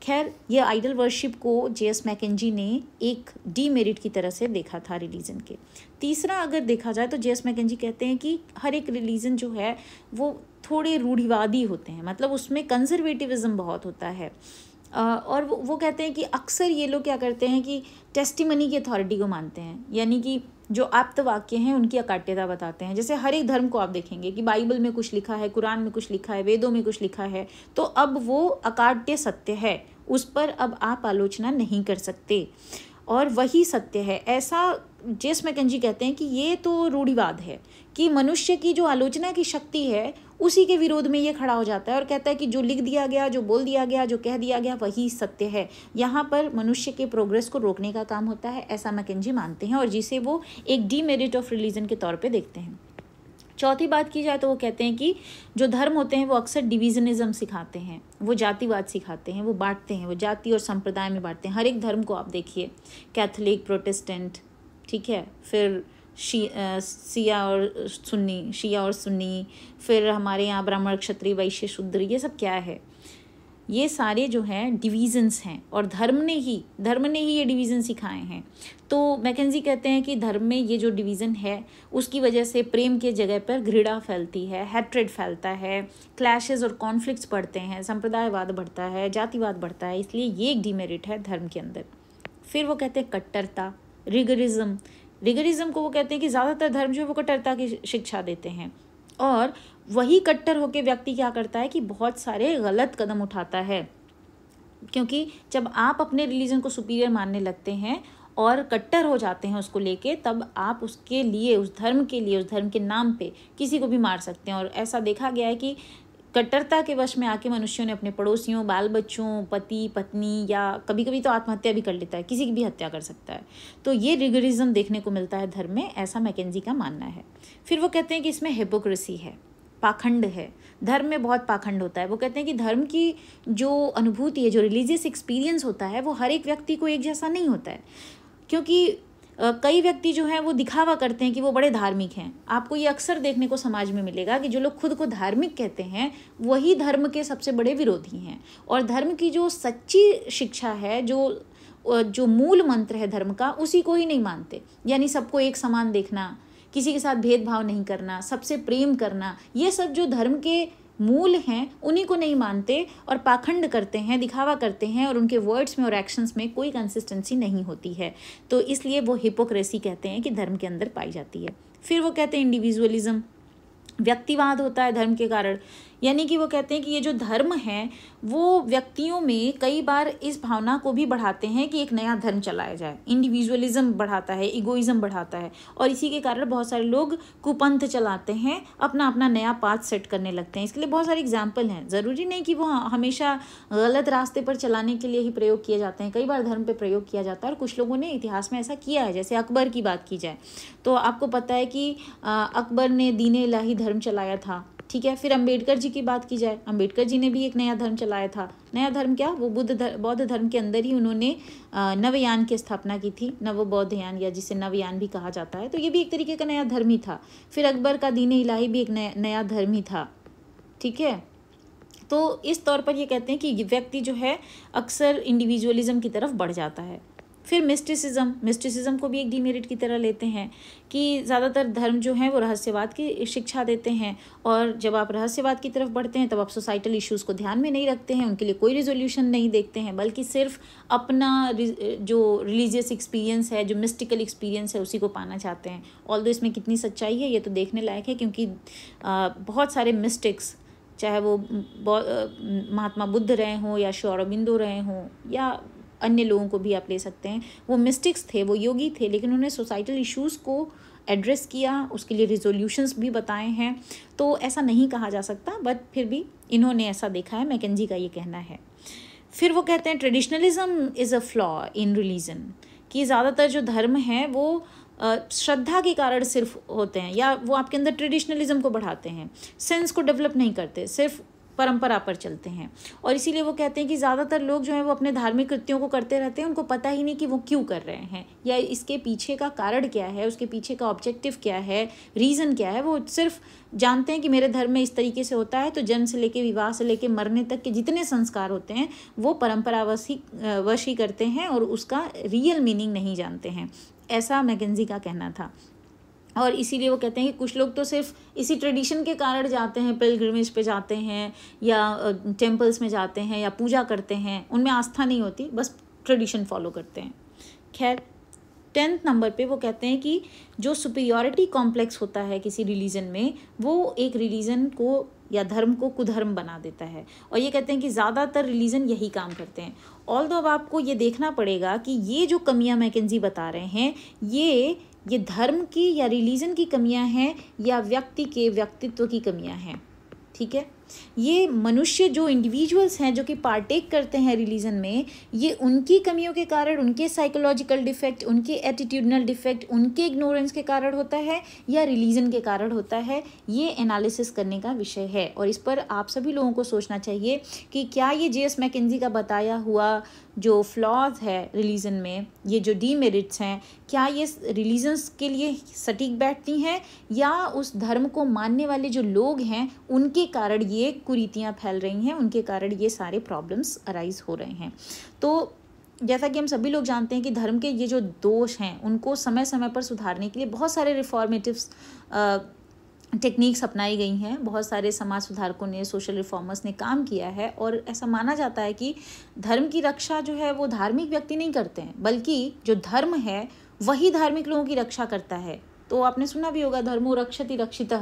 खैर यह आइडल वर्शिप को जे एस मैकेजी ने एक डी मेरिट की तरह से देखा था रिलीजन के तीसरा अगर देखा जाए तो जे एस मैकेजी कहते हैं कि हर एक रिलीजन जो है वो थोड़े रूढ़िवादी होते हैं मतलब उसमें कंजर्वेटिविज़्म बहुत होता है और वो वो कहते हैं कि अक्सर ये लोग क्या करते हैं कि टेस्टिमनी की अथॉरिटी को मानते हैं यानी कि जो आप्त वाक्य हैं उनकी अकाट्यता बताते हैं जैसे हर एक धर्म को आप देखेंगे कि बाइबल में कुछ लिखा है कुरान में कुछ लिखा है वेदों में कुछ लिखा है तो अब वो अकाट्य सत्य है उस पर अब आप आलोचना नहीं कर सकते और वही सत्य है ऐसा जेस जी कहते हैं कि ये तो रूढ़िवाद है कि मनुष्य की जो आलोचना की शक्ति है उसी के विरोध में ये खड़ा हो जाता है और कहता है कि जो लिख दिया गया जो बोल दिया गया जो कह दिया गया वही सत्य है यहाँ पर मनुष्य के प्रोग्रेस को रोकने का काम होता है ऐसा मैकेजी मानते हैं और जिसे वो एक डीमेरिट ऑफ रिलीजन के तौर पर देखते हैं चौथी बात की जाए तो वो कहते हैं कि जो धर्म होते हैं वो अक्सर डिविजनिज्म सिखाते हैं वो जातिवाद सिखाते हैं वो बांटते हैं वो जाति और संप्रदाय में बांटते हैं हर एक धर्म को आप देखिए कैथलिक प्रोटेस्टेंट ठीक है फिर शी शिया सिया और सुन्नी शिया और सुन्नी फिर हमारे यहाँ ब्राह्मण क्षत्रिय वैश्य शूद्र ये सब क्या है ये सारे जो हैं डिवीज़न्स हैं और धर्म ने ही धर्म ने ही ये डिवीज़न सिखाए हैं तो मैकेजी कहते हैं कि धर्म में ये जो डिवीज़न है उसकी वजह से प्रेम के जगह पर घृणा फैलती है हैट्रेड फैलता है क्लैशेस और कॉन्फ्लिक्ट्स बढ़ते हैं संप्रदायवाद बढ़ता है जातिवाद बढ़ता है इसलिए ये एक डिमेरिट है धर्म के अंदर फिर वो कहते हैं कट्टरता रिगरिज्म रिगरिज्म को वो कहते हैं कि ज़्यादातर धर्म जो है वो कट्टरता की शिक्षा देते हैं और वही कट्टर होकर व्यक्ति क्या करता है कि बहुत सारे गलत कदम उठाता है क्योंकि जब आप अपने रिलीजन को सुपीरियर मानने लगते हैं और कट्टर हो जाते हैं उसको लेके तब आप उसके लिए उस धर्म के लिए उस धर्म के नाम पे किसी को भी मार सकते हैं और ऐसा देखा गया है कि कट्टरता के वश में आके मनुष्यों ने अपने पड़ोसियों बाल बच्चों पति पत्नी या कभी कभी तो आत्महत्या भी कर लेता है किसी की भी हत्या कर सकता है तो ये रिगरिज्म देखने को मिलता है धर्म में ऐसा मैकेजी का मानना है फिर वो कहते हैं कि इसमें हिपोक्रेसी है पाखंड है धर्म में बहुत पाखंड होता है वो कहते हैं कि धर्म की जो अनुभूति है जो रिलीजियस एक्सपीरियंस होता है वो हर एक व्यक्ति को एक जैसा नहीं होता है क्योंकि कई व्यक्ति जो हैं वो दिखावा करते हैं कि वो बड़े धार्मिक हैं आपको ये अक्सर देखने को समाज में मिलेगा कि जो लोग खुद को धार्मिक कहते हैं वही धर्म के सबसे बड़े विरोधी हैं और धर्म की जो सच्ची शिक्षा है जो जो मूल मंत्र है धर्म का उसी को ही नहीं मानते यानी सबको एक समान देखना किसी के साथ भेदभाव नहीं करना सबसे प्रेम करना ये सब जो धर्म के मूल हैं उन्हीं को नहीं मानते और पाखंड करते हैं दिखावा करते हैं और उनके वर्ड्स में और एक्शंस में कोई कंसिस्टेंसी नहीं होती है तो इसलिए वो हिपोक्रेसी कहते हैं कि धर्म के अंदर पाई जाती है फिर वो कहते हैं इंडिविजुअलिज्म व्यक्तिवाद होता है धर्म के कारण यानी कि वो कहते हैं कि ये जो धर्म है वो व्यक्तियों में कई बार इस भावना को भी बढ़ाते हैं कि एक नया धर्म चलाया जाए इंडिविजुअलिज्म बढ़ाता है इगोइज़म बढ़ाता है और इसी के कारण बहुत सारे लोग कुपंथ चलाते हैं अपना अपना नया पाथ सेट करने लगते हैं इसके लिए बहुत सारे एग्जाम्पल हैं ज़रूरी नहीं कि वो हमेशा गलत रास्ते पर चलाने के लिए ही प्रयोग किए जाते हैं कई बार धर्म पर प्रयोग किया जाता है और कुछ लोगों ने इतिहास में ऐसा किया है जैसे अकबर की बात की जाए तो आपको पता है कि अकबर ने दीन लाही धर्म चलाया था ठीक है फिर अंबेडकर जी की बात की जाए अंबेडकर जी ने भी एक नया धर्म चलाया था नया धर्म क्या वो बुद्ध बौद्ध धर्म के अंदर ही उन्होंने नवयान की स्थापना की थी नव बौद्ध यान या जिसे नवयान भी कहा जाता है तो ये भी एक तरीके का नया धर्म ही था फिर अकबर का दीन इलाही भी एक नया नया धर्म ही था ठीक है तो इस तौर पर ये कहते हैं कि व्यक्ति जो है अक्सर इंडिविजुअलिज्म की तरफ बढ़ जाता है फिर मिस्टिसिज्म मिस्टिसिज्म को भी एक डीमेरिट की तरह लेते हैं कि ज़्यादातर धर्म जो हैं वो रहस्यवाद की शिक्षा देते हैं और जब आप रहस्यवाद की तरफ बढ़ते हैं तब आप सोसाइटल इश्यूज़ को ध्यान में नहीं रखते हैं उनके लिए कोई रिजोल्यूशन नहीं देखते हैं बल्कि सिर्फ अपना जो रिलीजियस एक्सपीरियंस है जो मिस्टिकल एक्सपीरियंस है उसी को पाना चाहते हैं ऑल इसमें कितनी सच्चाई है ये तो देखने लायक है क्योंकि बहुत सारे मिस्टिक्स चाहे वो महात्मा बुद्ध रहे हों या शौरबिंदो रहे हों या अन्य लोगों को भी आप ले सकते हैं वो मिस्टिक्स थे वो योगी थे लेकिन उन्होंने सोसाइटल इश्यूज़ को एड्रेस किया उसके लिए रिजोल्यूशंस भी बताए हैं तो ऐसा नहीं कहा जा सकता बट फिर भी इन्होंने ऐसा देखा है मैकेजी का ये कहना है फिर वो कहते हैं traditionalism is a flaw in religion कि ज़्यादातर जो धर्म हैं वो श्रद्धा के कारण सिर्फ होते हैं या वो आपके अंदर ट्रेडिशनलिज्म को बढ़ाते हैं सेंस को डेवलप नहीं करते सिर्फ परंपरा पर चलते हैं और इसीलिए वो कहते हैं कि ज़्यादातर लोग जो हैं वो अपने धार्मिक कृत्यों को करते रहते हैं उनको पता ही नहीं कि वो क्यों कर रहे हैं या इसके पीछे का कारण क्या है उसके पीछे का ऑब्जेक्टिव क्या है रीज़न क्या है वो सिर्फ जानते हैं कि मेरे धर्म में इस तरीके से होता है तो जन्म से लेके विवाह से लेके मरने तक के जितने संस्कार होते हैं वो परम्परावश ही वश ही करते हैं और उसका रियल मीनिंग नहीं जानते हैं ऐसा मैगेंजी का कहना था और इसीलिए वो कहते हैं कि कुछ लोग तो सिर्फ इसी ट्रेडिशन के कारण जाते हैं पिलग्रमेज पे जाते हैं या टेम्पल्स में जाते हैं या पूजा करते हैं उनमें आस्था नहीं होती बस ट्रेडिशन फॉलो करते हैं खैर टेंथ नंबर पे वो कहते हैं कि जो सुपीरियॉरिटी कॉम्प्लेक्स होता है किसी रिलीजन में वो एक रिलीजन को या धर्म को कुधर्म बना देता है और ये कहते हैं कि ज़्यादातर रिलीजन यही काम करते हैं ऑल दो अब आपको ये देखना पड़ेगा कि ये जो कमियां मैकेजी बता रहे हैं ये ये धर्म की या रिलीजन की कमियां हैं या व्यक्ति के व्यक्तित्व की कमियां हैं ठीक है ये मनुष्य जो इंडिविजुअल्स हैं जो कि पार्टेक करते हैं रिलीजन में ये उनकी कमियों के कारण उनके साइकोलॉजिकल डिफेक्ट उनके एटीट्यूडनल डिफेक्ट उनके इग्नोरेंस के कारण होता है या रिलीजन के कारण होता है ये एनालिसिस करने का विषय है और इस पर आप सभी लोगों को सोचना चाहिए कि क्या ये जे एस मैकेजी का बताया हुआ जो फ्लॉज है रिलीजन में ये जो डीमेरिट्स हैं क्या ये रिलीजन्स के लिए सटीक बैठती हैं या उस धर्म को मानने वाले जो लोग हैं उनके कारण ये ये कुरीतियाँ फैल रही हैं उनके कारण ये सारे प्रॉब्लम्स अराइज हो रहे हैं तो जैसा कि हम सभी लोग जानते हैं कि धर्म के ये जो दोष हैं उनको समय समय पर सुधारने के लिए बहुत सारे रिफॉर्मेटिव टेक्निक्स अपनाई गई हैं बहुत सारे समाज सुधारकों ने सोशल रिफॉर्मर्स ने काम किया है और ऐसा माना जाता है कि धर्म की रक्षा जो है वो धार्मिक व्यक्ति नहीं करते हैं बल्कि जो धर्म है वही धार्मिक लोगों की रक्षा करता है तो आपने सुना भी होगा धर्मो रक्षति रक्षित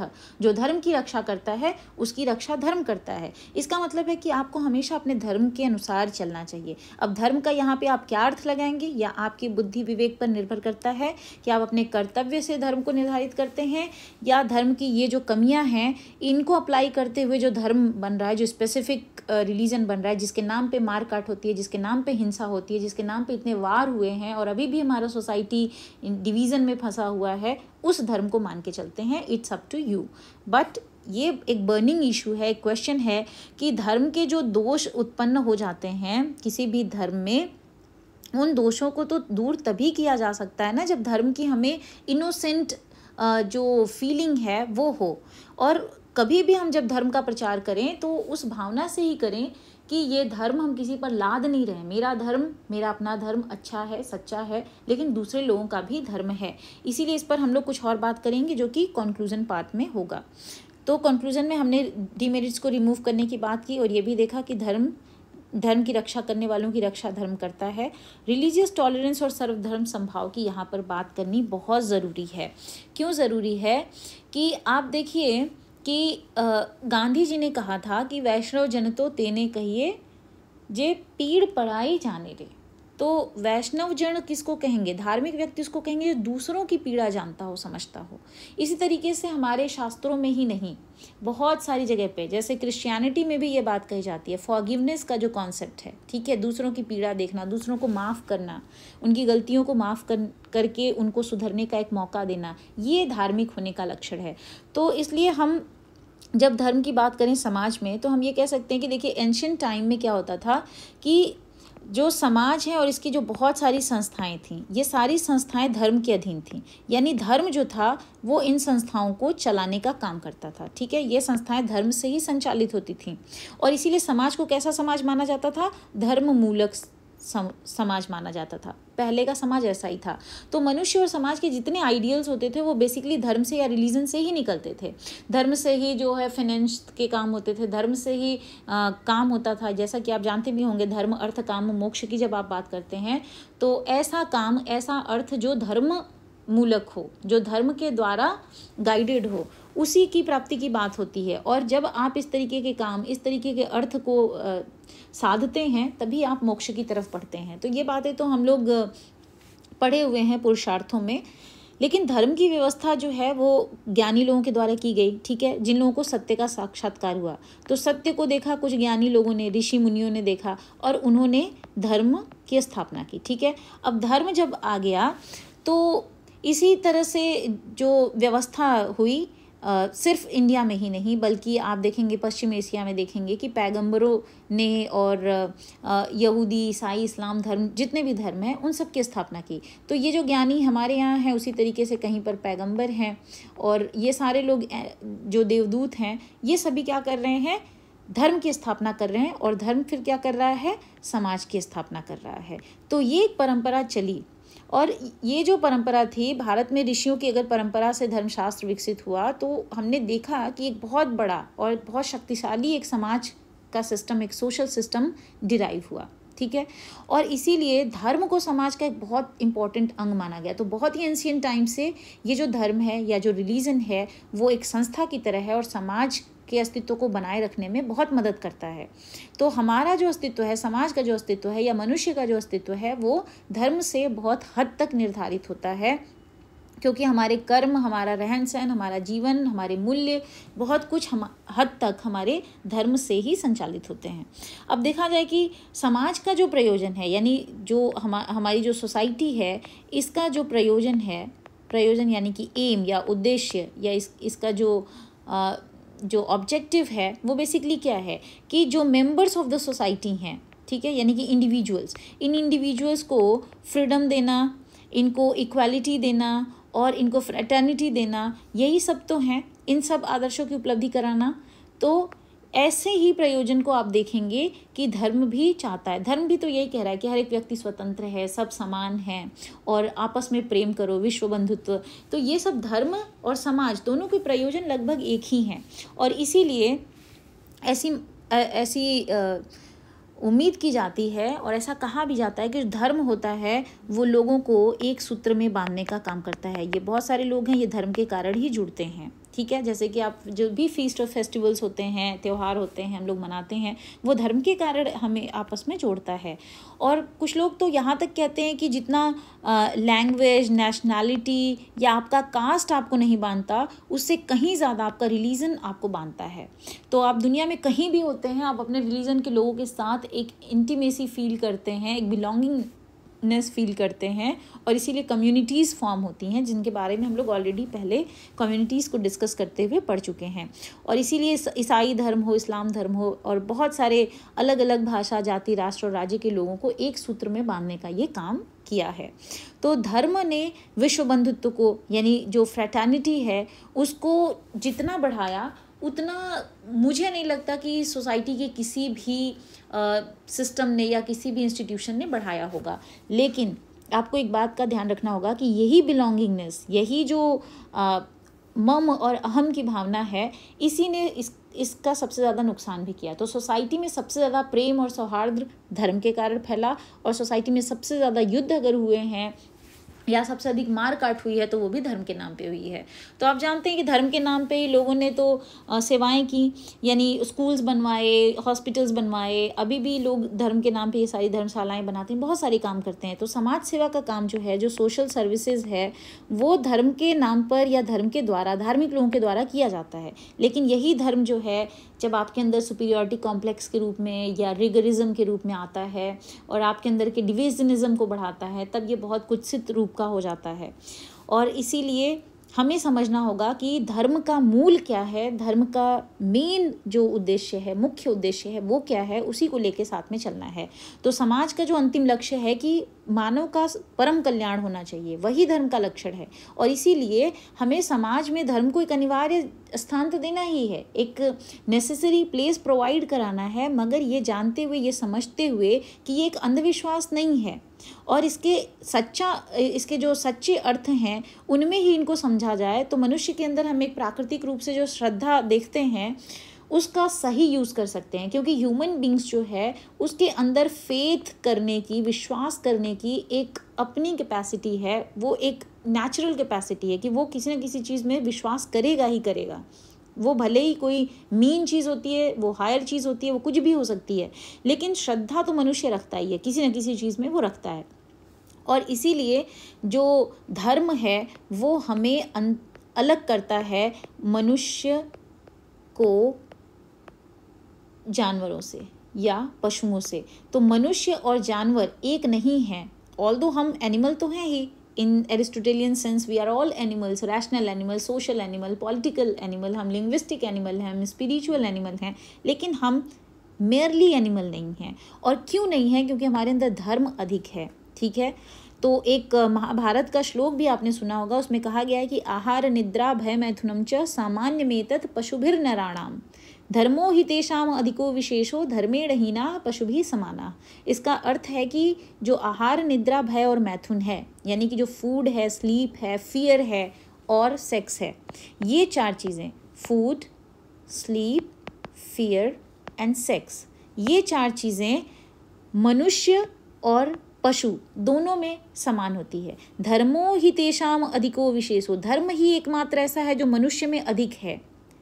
जो धर्म की रक्षा करता है उसकी रक्षा धर्म करता है इसका मतलब है कि आपको हमेशा अपने धर्म के अनुसार चलना चाहिए अब धर्म का यहाँ पे आप क्या अर्थ लगाएंगे या आपकी बुद्धि विवेक पर निर्भर करता है कि आप अपने कर्तव्य से धर्म को निर्धारित करते हैं या धर्म की ये जो कमियाँ हैं इनको अप्लाई करते हुए जो धर्म बन रहा है जो स्पेसिफिक रिलीजन बन रहा है जिसके नाम पर मार काट होती है जिसके नाम पर हिंसा होती है जिसके नाम पर इतने वार हुए हैं और अभी भी हमारा सोसाइटी डिवीज़न में फंसा हुआ है उस धर्म को मान के चलते हैं it's up to you but ये एक बर्निंग इशू है एक क्वेश्चन है कि धर्म के जो दोष उत्पन्न हो जाते हैं किसी भी धर्म में उन दोषों को तो दूर तभी किया जा सकता है ना जब धर्म की हमें इनोसेंट जो फीलिंग है वो हो और कभी भी हम जब धर्म का प्रचार करें तो उस भावना से ही करें कि ये धर्म हम किसी पर लाद नहीं रहे मेरा धर्म मेरा अपना धर्म अच्छा है सच्चा है लेकिन दूसरे लोगों का भी धर्म है इसीलिए इस पर हम लोग कुछ और बात करेंगे जो कि कंक्लूजन पार्ट में होगा तो कंक्लूजन में हमने डीमेरिट्स को रिमूव करने की बात की और ये भी देखा कि धर्म धर्म की रक्षा करने वालों की रक्षा धर्म करता है रिलीजियस टॉलरेंस और सर्वधर्म संभाव की यहाँ पर बात करनी बहुत ज़रूरी है क्यों ज़रूरी है कि आप देखिए कि गांधी जी ने कहा था कि वैष्णव जन तो तेने कहिए जे पीड़ पढ़ाई जाने रे तो वैष्णव जन किसको कहेंगे धार्मिक व्यक्ति उसको कहेंगे जो दूसरों की पीड़ा जानता हो समझता हो इसी तरीके से हमारे शास्त्रों में ही नहीं बहुत सारी जगह पे जैसे क्रिश्चियनिटी में भी ये बात कही जाती है फॉगिवनेस का जो कॉन्सेप्ट है ठीक है दूसरों की पीड़ा देखना दूसरों को माफ़ करना उनकी गलतियों को माफ़ कर करके उनको सुधरने का एक मौका देना ये धार्मिक होने का लक्षण है तो इसलिए हम जब धर्म की बात करें समाज में तो हम ये कह सकते हैं कि देखिए एंशेंट टाइम में क्या होता था कि जो समाज है और इसकी जो बहुत सारी संस्थाएं थीं ये सारी संस्थाएं धर्म के अधीन थीं यानी धर्म जो था वो इन संस्थाओं को चलाने का काम करता था ठीक है ये संस्थाएं धर्म से ही संचालित होती थीं और इसीलिए समाज को कैसा समाज माना जाता था धर्म मूलक सम, समाज माना जाता था पहले का समाज ऐसा ही था तो मनुष्य और समाज के जितने आइडियल्स होते थे वो बेसिकली धर्म से या रिलीजन से ही निकलते थे धर्म से ही जो है फाइनेंस के काम होते थे धर्म से ही आ, काम होता था जैसा कि आप जानते भी होंगे धर्म अर्थ काम मोक्ष की जब आप बात करते हैं तो ऐसा काम ऐसा अर्थ जो धर्म मूलक हो जो धर्म के द्वारा गाइडेड हो उसी की प्राप्ति की बात होती है और जब आप इस तरीके के काम इस तरीके के अर्थ को साधते हैं तभी आप मोक्ष की तरफ पढ़ते हैं तो ये बातें तो हम लोग पढ़े हुए हैं पुरुषार्थों में लेकिन धर्म की व्यवस्था जो है वो ज्ञानी लोगों के द्वारा की गई ठीक है जिन लोगों को सत्य का साक्षात्कार हुआ तो सत्य को देखा कुछ ज्ञानी लोगों ने ऋषि मुनियों ने देखा और उन्होंने धर्म की स्थापना की ठीक है अब धर्म जब आ गया तो इसी तरह से जो व्यवस्था हुई सिर्फ इंडिया में ही नहीं बल्कि आप देखेंगे पश्चिम एशिया में देखेंगे कि पैगंबरों ने और यहूदी ईसाई इस्लाम धर्म जितने भी धर्म हैं उन सब की स्थापना की तो ये जो ज्ञानी हमारे यहाँ हैं उसी तरीके से कहीं पर पैगंबर हैं और ये सारे लोग जो देवदूत हैं ये सभी क्या कर रहे हैं धर्म की स्थापना कर रहे हैं और धर्म फिर क्या कर रहा है समाज की स्थापना कर रहा है तो ये एक परंपरा चली और ये जो परंपरा थी भारत में ऋषियों की अगर परंपरा से धर्मशास्त्र विकसित हुआ तो हमने देखा कि एक बहुत बड़ा और बहुत शक्तिशाली एक समाज का सिस्टम एक सोशल सिस्टम डिराइव हुआ ठीक है और इसीलिए धर्म को समाज का एक बहुत इंपॉर्टेंट अंग माना गया तो बहुत ही एंशियन टाइम से ये जो धर्म है या जो रिलीजन है वो एक संस्था की तरह है और समाज के अस्तित्व को बनाए रखने में बहुत मदद करता है तो हमारा जो अस्तित्व है समाज का जो अस्तित्व है या मनुष्य का जो अस्तित्व है वो धर्म से बहुत हद तक निर्धारित होता है क्योंकि हमारे कर्म हमारा रहन सहन हमारा जीवन हमारे मूल्य बहुत कुछ हम हद तक हमारे धर्म से ही संचालित होते हैं अब देखा जाए कि समाज का जो प्रयोजन है यानी जो हम हमारी जो सोसाइटी है इसका जो प्रयोजन है प्रयोजन यानी कि एम या उद्देश्य या इस इसका जो आ, जो ऑब्जेक्टिव है वो बेसिकली क्या है कि जो मेंबर्स ऑफ द सोसाइटी हैं ठीक है यानी कि इंडिविजुअल्स इन इंडिविजुअल्स को फ्रीडम देना इनको इक्वालिटी देना और इनको फ्रेटर्निटी देना यही सब तो हैं इन सब आदर्शों की उपलब्धि कराना तो ऐसे ही प्रयोजन को आप देखेंगे कि धर्म भी चाहता है धर्म भी तो यही कह रहा है कि हर एक व्यक्ति स्वतंत्र है सब समान है और आपस में प्रेम करो विश्व बंधुत्व तो ये सब धर्म और समाज दोनों के प्रयोजन लगभग एक ही हैं और इसीलिए ऐसी ऐसी उम्मीद की जाती है और ऐसा कहा भी जाता है कि धर्म होता है वो लोगों को एक सूत्र में बांधने का काम करता है ये बहुत सारे लोग हैं ये धर्म के कारण ही जुड़ते हैं ठीक है जैसे कि आप जो भी फीस्ट और फेस्टिवल्स होते हैं त्यौहार होते हैं हम लोग मनाते हैं वो धर्म के कारण हमें आपस में जोड़ता है और कुछ लोग तो यहाँ तक कहते हैं कि जितना लैंग्वेज नेशनैलिटी या आपका कास्ट आपको नहीं बांधता उससे कहीं ज़्यादा आपका रिलीजन आपको बांधता है तो आप दुनिया में कहीं भी होते हैं आप अपने रिलीजन के लोगों के साथ एक इंटीमेसी फील करते हैं एक बिलोंगिंग नेस फील करते हैं और इसीलिए कम्युनिटीज़ फॉर्म होती हैं जिनके बारे में हम लोग ऑलरेडी पहले कम्युनिटीज़ को डिस्कस करते हुए पढ़ चुके हैं और इसीलिए ईसाई धर्म हो इस्लाम धर्म हो और बहुत सारे अलग अलग भाषा जाति राष्ट्र और राज्य के लोगों को एक सूत्र में बांधने का ये काम किया है तो धर्म ने विश्व बंधुत्व को यानी जो फ्रैटर्निटी है उसको जितना बढ़ाया उतना मुझे नहीं लगता कि सोसाइटी के किसी भी सिस्टम ने या किसी भी इंस्टीट्यूशन ने बढ़ाया होगा लेकिन आपको एक बात का ध्यान रखना होगा कि यही बिलोंगिंगनेस यही जो आ, मम और अहम की भावना है इसी ने इस इसका सबसे ज़्यादा नुकसान भी किया तो सोसाइटी में सबसे ज़्यादा प्रेम और सौहार्द धर्म के कारण फैला और सोसाइटी में सबसे ज़्यादा युद्ध अगर हुए हैं या सबसे अधिक मार काट हुई है तो वो भी धर्म के नाम पे हुई है तो आप जानते हैं कि धर्म के नाम पे ही लोगों ने तो सेवाएं की यानी स्कूल्स बनवाए हॉस्पिटल्स बनवाए अभी भी लोग धर्म के नाम पे ये सारी धर्मशालाएं बनाते हैं बहुत सारे काम करते हैं तो समाज सेवा का काम जो है जो सोशल सर्विसेज है वो धर्म के नाम पर या धर्म के द्वारा धार्मिक लोगों के द्वारा किया जाता है लेकिन यही धर्म जो है जब आपके अंदर सुपीरियरिटी कॉम्प्लेक्स के रूप में या रिगरिज्म के रूप में आता है और आपके अंदर के डिविजनिज़म को बढ़ाता है तब ये बहुत कुत्सित रूप का हो जाता है और इसीलिए हमें समझना होगा कि धर्म का मूल क्या है धर्म का मेन जो उद्देश्य है मुख्य उद्देश्य है वो क्या है उसी को लेके साथ में चलना है तो समाज का जो अंतिम लक्ष्य है कि मानव का परम कल्याण होना चाहिए वही धर्म का लक्षण है और इसीलिए हमें समाज में धर्म को एक अनिवार्य स्थान तो देना ही है एक नेसेसरी प्लेस प्रोवाइड कराना है मगर ये जानते हुए ये समझते हुए कि ये एक अंधविश्वास नहीं है और इसके सच्चा इसके जो सच्चे अर्थ हैं उनमें ही इनको समझा जाए तो मनुष्य के अंदर हम एक प्राकृतिक रूप से जो श्रद्धा देखते हैं उसका सही यूज़ कर सकते हैं क्योंकि ह्यूमन बींग्स जो है उसके अंदर फेथ करने की विश्वास करने की एक अपनी कैपेसिटी है वो एक नेचुरल कैपेसिटी है कि वो किसी न किसी चीज़ में विश्वास करेगा ही करेगा वो भले ही कोई मीन चीज़ होती है वो हायर चीज़ होती है वो कुछ भी हो सकती है लेकिन श्रद्धा तो मनुष्य रखता ही है किसी न किसी चीज़ में वो रखता है और इसीलिए जो धर्म है वो हमें अलग करता है मनुष्य को जानवरों से या पशुओं से तो मनुष्य और जानवर एक नहीं हैं ऑल दो हम एनिमल तो हैं ही in Aristotelian sense we are all animals rational animal social animal political animal हम लिंग्विस्टिक एनिमल हैं हम स्पिरिचुअल एनिमल हैं लेकिन हम मेयरली एनिमल नहीं हैं और क्यों नहीं है क्योंकि हमारे अंदर धर्म अधिक है ठीक है तो एक महाभारत का श्लोक भी आपने सुना होगा उसमें कहा गया है कि आहार निद्रा भय मैथुनम च सामान्य मेतत पशुभिर नाणाम धर्मो ही तेषाम अधिको विशेषो धर्मेण हीना पशु भी समाना इसका अर्थ है कि जो आहार निद्रा भय और मैथुन है यानी कि जो फूड है स्लीप है फियर है और सेक्स है ये चार चीज़ें food sleep fear and sex ये चार चीज़ें मनुष्य और पशु दोनों में समान होती है धर्मो ही तेषाम अधिको विशेषो धर्म ही एकमात्र ऐसा है जो मनुष्य में अधिक है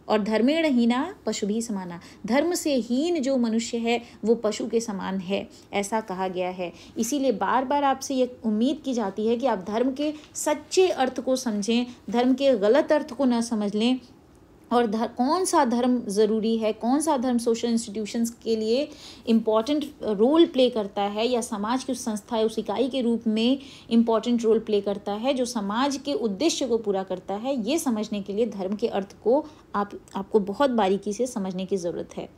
और धर्मेण हीना पशु भी समाना धर्म से हीन जो मनुष्य है वो पशु के समान है ऐसा कहा गया है इसीलिए बार बार आपसे ये उम्मीद की जाती है कि आप धर्म के सच्चे अर्थ को समझें धर्म के गलत अर्थ को ना समझ लें और धर, कौन सा धर्म ज़रूरी है कौन सा धर्म सोशल इंस्टीट्यूशंस के लिए इम्पॉर्टेंट रोल प्ले करता है या समाज की उस संस्था उस इकाई के रूप में इम्पॉर्टेंट रोल प्ले करता है जो समाज के उद्देश्य को पूरा करता है ये समझने के लिए धर्म के अर्थ को आप आपको बहुत बारीकी से समझने की ज़रूरत है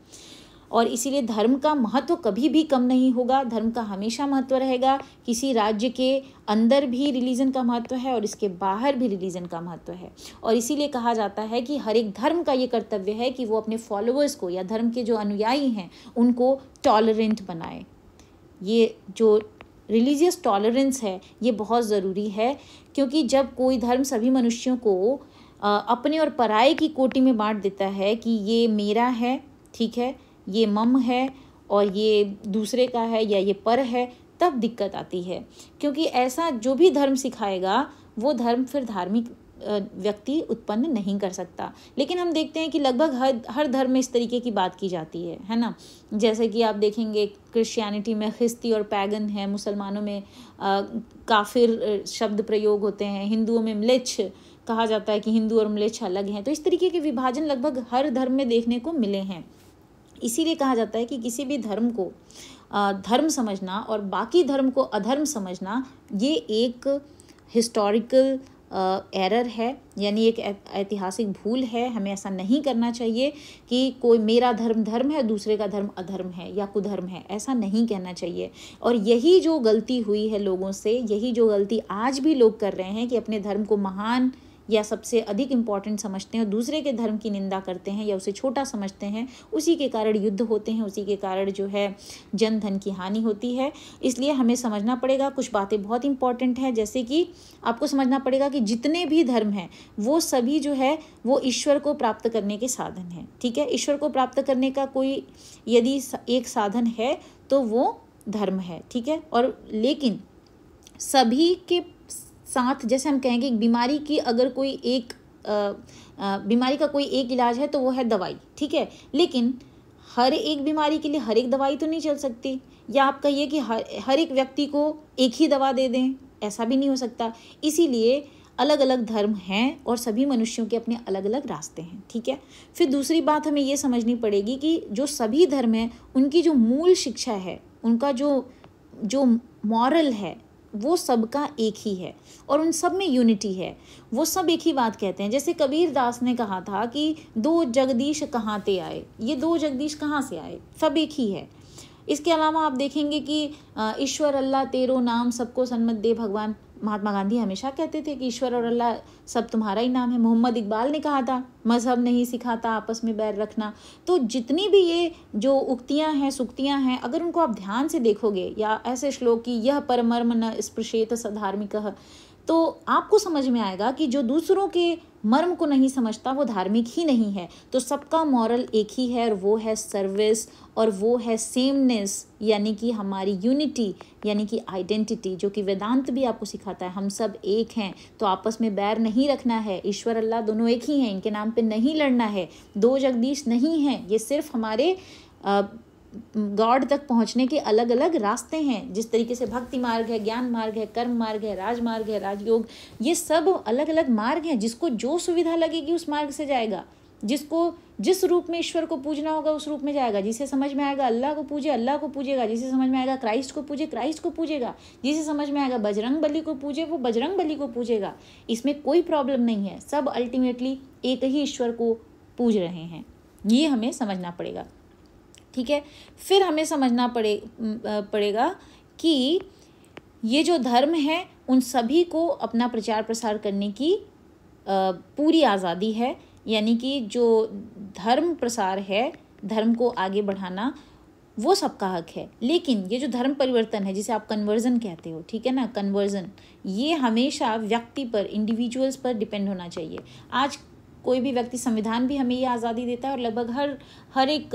और इसीलिए धर्म का महत्व कभी भी कम नहीं होगा धर्म का हमेशा महत्व रहेगा किसी राज्य के अंदर भी रिलीजन का महत्व है और इसके बाहर भी रिलीजन का महत्व है और इसीलिए कहा जाता है कि हर एक धर्म का ये कर्तव्य है कि वो अपने फॉलोअर्स को या धर्म के जो अनुयायी हैं उनको टॉलरेंट बनाए ये जो रिलीजियस टॉलरेंस है ये बहुत ज़रूरी है क्योंकि जब कोई धर्म सभी मनुष्यों को अपने और पराए की कोटि में बांट देता है कि ये मेरा है ठीक है ये मम है और ये दूसरे का है या ये पर है तब दिक्कत आती है क्योंकि ऐसा जो भी धर्म सिखाएगा वो धर्म फिर धार्मिक व्यक्ति उत्पन्न नहीं कर सकता लेकिन हम देखते हैं कि लगभग हर हर धर्म में इस तरीके की बात की जाती है है ना जैसे कि आप देखेंगे क्रिश्चियनिटी में ख्रिस्ती और पैगन है मुसलमानों में आ, काफिर शब्द प्रयोग होते हैं हिंदुओं में मलिच्छ कहा जाता है कि हिंदू और मलिच्छ अलग हैं तो इस तरीके के विभाजन लगभग हर धर्म में देखने को मिले हैं इसीलिए कहा जाता है कि किसी भी धर्म को धर्म समझना और बाकी धर्म को अधर्म समझना ये एक हिस्टोरिकल एरर है यानी एक ऐतिहासिक भूल है हमें ऐसा नहीं करना चाहिए कि कोई मेरा धर्म धर्म है दूसरे का धर्म अधर्म है या कुधर्म है ऐसा नहीं कहना चाहिए और यही जो गलती हुई है लोगों से यही जो गलती आज भी लोग कर रहे हैं कि अपने धर्म को महान या सबसे अधिक इम्पॉर्टेंट समझते हैं दूसरे के धर्म की निंदा करते हैं या उसे छोटा समझते हैं उसी के कारण युद्ध होते हैं उसी के कारण जो है जन धन की हानि होती है इसलिए हमें समझना पड़ेगा कुछ बातें बहुत इंपॉर्टेंट हैं जैसे कि आपको समझना पड़ेगा कि जितने भी धर्म हैं वो सभी जो है वो ईश्वर को प्राप्त करने के साधन हैं ठीक है ईश्वर को प्राप्त करने का कोई यदि एक साधन है तो वो धर्म है ठीक है और लेकिन सभी के साथ जैसे हम कहेंगे बीमारी की अगर कोई एक बीमारी का कोई एक इलाज है तो वो है दवाई ठीक है लेकिन हर एक बीमारी के लिए हर एक दवाई तो नहीं चल सकती या आप कहिए कि हर हर एक व्यक्ति को एक ही दवा दे दें ऐसा भी नहीं हो सकता इसीलिए अलग अलग धर्म हैं और सभी मनुष्यों के अपने अलग अलग रास्ते हैं ठीक है फिर दूसरी बात हमें ये समझनी पड़ेगी कि जो सभी धर्म हैं उनकी जो मूल शिक्षा है उनका जो जो मॉरल है वो सबका एक ही है और उन सब में यूनिटी है वो सब एक ही बात कहते हैं जैसे कबीर दास ने कहा था कि दो जगदीश कहाँ से आए ये दो जगदीश कहाँ से आए सब एक ही है इसके अलावा आप देखेंगे कि ईश्वर अल्लाह तेरो नाम सबको सन्मत दे भगवान महात्मा गांधी हमेशा कहते थे कि ईश्वर और अल्लाह सब तुम्हारा ही नाम है मोहम्मद इकबाल ने कहा था मज़हब नहीं सिखाता आपस में बैर रखना तो जितनी भी ये जो उक्तियाँ हैं सुक्तियाँ हैं अगर उनको आप ध्यान से देखोगे या ऐसे श्लोक की यह परमर्म न स्पृशेत सधार्मिक तो आपको समझ में आएगा कि जो दूसरों के मर्म को नहीं समझता वो धार्मिक ही नहीं है तो सबका मॉरल एक ही है और वो है सर्विस और वो है सेमनेस यानी कि हमारी यूनिटी यानी कि आइडेंटिटी जो कि वेदांत भी आपको सिखाता है हम सब एक हैं तो आपस में बैर नहीं रखना है ईश्वर अल्लाह दोनों एक ही हैं इनके नाम पे नहीं लड़ना है दो जगदीश नहीं हैं ये सिर्फ हमारे गॉड तक पहुंचने के अलग अलग रास्ते हैं जिस तरीके से भक्ति मार्ग है ज्ञान मार्ग है कर्म मार्ग है राजमार्ग है राजयोग ये सब अलग अलग मार्ग हैं जिसको जो सुविधा लगेगी उस मार्ग से जाएगा जिसको जिस रूप में ईश्वर को पूजना होगा उस रूप में जाएगा जिसे समझ में आएगा अल्लाह को पूजे अल्लाह को पूजेगा जिसे समझ में आएगा क्राइस्ट को पूजे क्राइस्ट को पूजेगा जिसे समझ में आएगा बजरंग बली को पूजे वो बजरंग बली को पूजेगा इसमें कोई प्रॉब्लम नहीं है सब अल्टीमेटली एक ही ईश्वर को पूज रहे हैं ये हमें समझना पड़ेगा ठीक है फिर हमें समझना पड़े पड़ेगा कि ये जो धर्म है उन सभी को अपना प्रचार प्रसार करने की पूरी आज़ादी है यानी कि जो धर्म प्रसार है धर्म को आगे बढ़ाना वो सबका हक है लेकिन ये जो धर्म परिवर्तन है जिसे आप कन्वर्जन कहते हो ठीक है ना कन्वर्जन ये हमेशा व्यक्ति पर इंडिविजुअल्स पर डिपेंड होना चाहिए आज कोई भी व्यक्ति संविधान भी हमें ये आज़ादी देता है और लगभग हर हर एक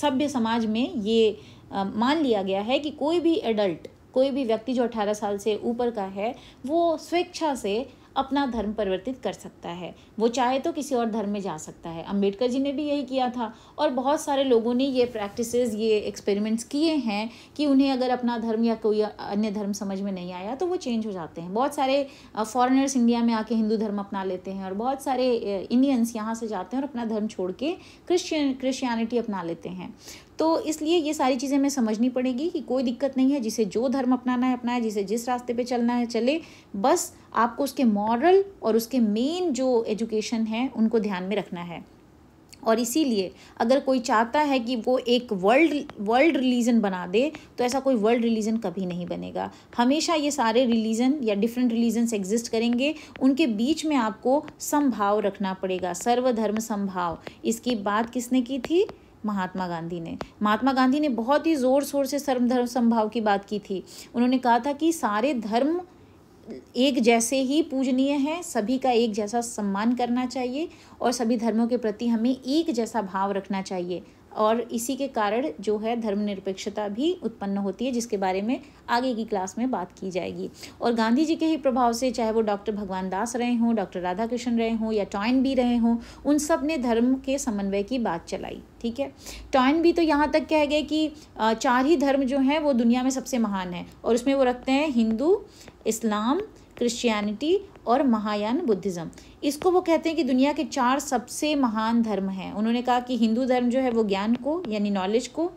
सभ्य समाज में ये आ, मान लिया गया है कि कोई भी एडल्ट कोई भी व्यक्ति जो अठारह साल से ऊपर का है वो स्वेच्छा से अपना धर्म परिवर्तित कर सकता है वो चाहे तो किसी और धर्म में जा सकता है अम्बेडकर जी ने भी यही किया था और बहुत सारे लोगों ने ये प्रैक्टिस ये एक्सपेरिमेंट्स किए हैं कि उन्हें अगर अपना धर्म या कोई अन्य धर्म समझ में नहीं आया तो वो चेंज हो जाते हैं बहुत सारे फॉरनर्स इंडिया में आके हिंदू धर्म अपना लेते हैं और बहुत सारे इंडियंस यहाँ से जाते हैं और अपना धर्म छोड़ के क्रिश्चियन क्रिश्चियनिटी अपना लेते हैं तो इसलिए ये सारी चीज़ें हमें समझनी पड़ेगी कि कोई दिक्कत नहीं है जिसे जो धर्म अपनाना है अपनाए जिसे जिस रास्ते पे चलना है चले बस आपको उसके मॉरल और उसके मेन जो एजुकेशन है उनको ध्यान में रखना है और इसीलिए अगर कोई चाहता है कि वो एक वर्ल्ड वर्ल्ड रिलीजन बना दे तो ऐसा कोई वर्ल्ड रिलीजन कभी नहीं बनेगा हमेशा ये सारे रिलीजन या डिफरेंट रिलीजन्स एग्जिस्ट करेंगे उनके बीच में आपको संभाव रखना पड़ेगा सर्वधर्म संभाव इसकी बात किसने की थी महात्मा गांधी ने महात्मा गांधी ने बहुत ही ज़ोर शोर से सर्वधर्म संभाव की बात की थी उन्होंने कहा था कि सारे धर्म एक जैसे ही पूजनीय हैं सभी का एक जैसा सम्मान करना चाहिए और सभी धर्मों के प्रति हमें एक जैसा भाव रखना चाहिए और इसी के कारण जो है धर्मनिरपेक्षता भी उत्पन्न होती है जिसके बारे में आगे की क्लास में बात की जाएगी और गांधी जी के ही प्रभाव से चाहे वो डॉक्टर भगवान दास रहे हों डॉक्टर राधा कृष्ण रहे हों या टॉयन भी रहे हों उन सब ने धर्म के समन्वय की बात चलाई ठीक है टॉयन भी तो यहाँ तक कह गए कि चार ही धर्म जो हैं वो दुनिया में सबसे महान है और उसमें वो रखते हैं हिंदू इस्लाम क्रिश्चियनिटी और महायान बुद्धिज़्म इसको वो कहते हैं कि दुनिया के चार सबसे महान धर्म हैं उन्होंने कहा कि हिंदू धर्म जो है वो ज्ञान को यानी नॉलेज को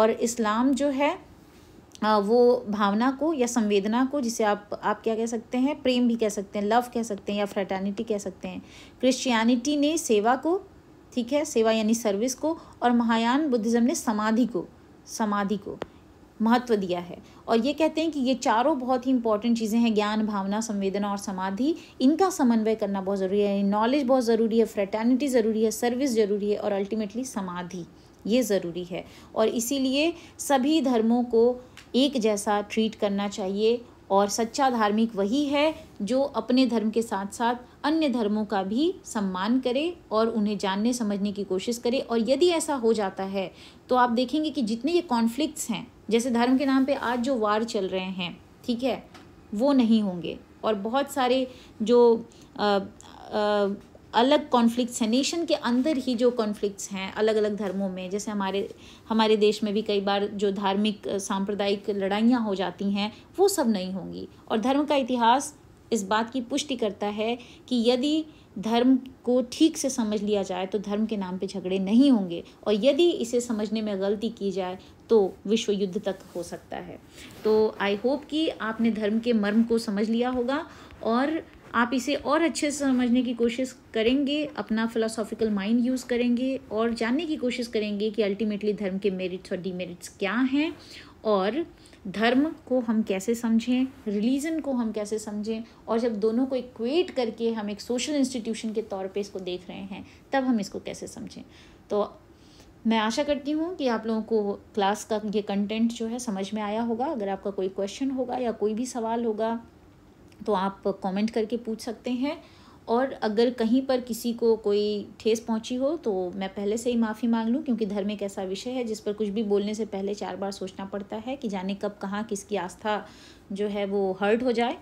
और इस्लाम जो है वो भावना को या संवेदना को जिसे आप आप क्या कह सकते हैं प्रेम भी कह सकते हैं लव कह सकते हैं या फ्रेटर्निटी कह सकते हैं क्रिश्चियनिटी ने सेवा को ठीक है सेवा यानी सर्विस को और महायान बुद्धिज़्म ने समाधि को समाधि को महत्व दिया है और ये कहते हैं कि ये चारों बहुत ही इंपॉर्टेंट चीज़ें हैं ज्ञान भावना संवेदना और समाधि इनका समन्वय करना बहुत ज़रूरी है नॉलेज बहुत ज़रूरी है फ्रेटर्निटी ज़रूरी है सर्विस ज़रूरी है और अल्टीमेटली समाधि ये ज़रूरी है और इसीलिए सभी धर्मों को एक जैसा ट्रीट करना चाहिए और सच्चा धार्मिक वही है जो अपने धर्म के साथ साथ अन्य धर्मों का भी सम्मान करे और उन्हें जानने समझने की कोशिश करे और यदि ऐसा हो जाता है तो आप देखेंगे कि जितने ये कॉन्फ्लिक्ट्स हैं जैसे धर्म के नाम पे आज जो वार चल रहे हैं ठीक है वो नहीं होंगे और बहुत सारे जो आ, आ, अलग कॉन्फ्लिक्ट्स हैं नेशन के अंदर ही जो कॉन्फ्लिक्ट्स हैं अलग अलग धर्मों में जैसे हमारे हमारे देश में भी कई बार जो धार्मिक सांप्रदायिक लड़ाइयाँ हो जाती हैं वो सब नहीं होंगी और धर्म का इतिहास इस बात की पुष्टि करता है कि यदि धर्म को ठीक से समझ लिया जाए तो धर्म के नाम पे झगड़े नहीं होंगे और यदि इसे समझने में गलती की जाए तो विश्व युद्ध तक हो सकता है तो आई होप कि आपने धर्म के मर्म को समझ लिया होगा और आप इसे और अच्छे से समझने की कोशिश करेंगे अपना फिलोसॉफिकल माइंड यूज़ करेंगे और जानने की कोशिश करेंगे कि अल्टीमेटली धर्म के मेरिट्स और डीमेरिट्स क्या हैं और धर्म को हम कैसे समझें रिलीजन को हम कैसे समझें और जब दोनों को इक्वेट करके हम एक सोशल इंस्टीट्यूशन के तौर पे इसको देख रहे हैं तब हम इसको कैसे समझें तो मैं आशा करती हूँ कि आप लोगों को क्लास का ये कंटेंट जो है समझ में आया होगा अगर आपका कोई क्वेश्चन होगा या कोई भी सवाल होगा तो आप कमेंट करके पूछ सकते हैं और अगर कहीं पर किसी को कोई ठेस पहुंची हो तो मैं पहले से ही माफ़ी मांग लूं क्योंकि धर्म एक ऐसा विषय है जिस पर कुछ भी बोलने से पहले चार बार सोचना पड़ता है कि जाने कब कहाँ किसकी आस्था जो है वो हर्ट हो जाए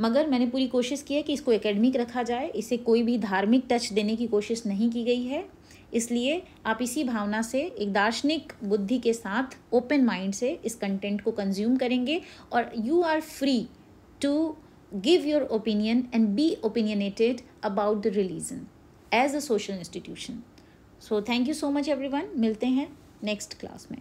मगर मैंने पूरी कोशिश की है कि इसको एकेडमिक रखा जाए इसे कोई भी धार्मिक टच देने की कोशिश नहीं की गई है इसलिए आप इसी भावना से एक दार्शनिक बुद्धि के साथ ओपन माइंड से इस कंटेंट को कंज्यूम करेंगे और you are free to give your opinion and be opinionated about the religion as a social institution so thank you so much everyone मिलते हैं next class.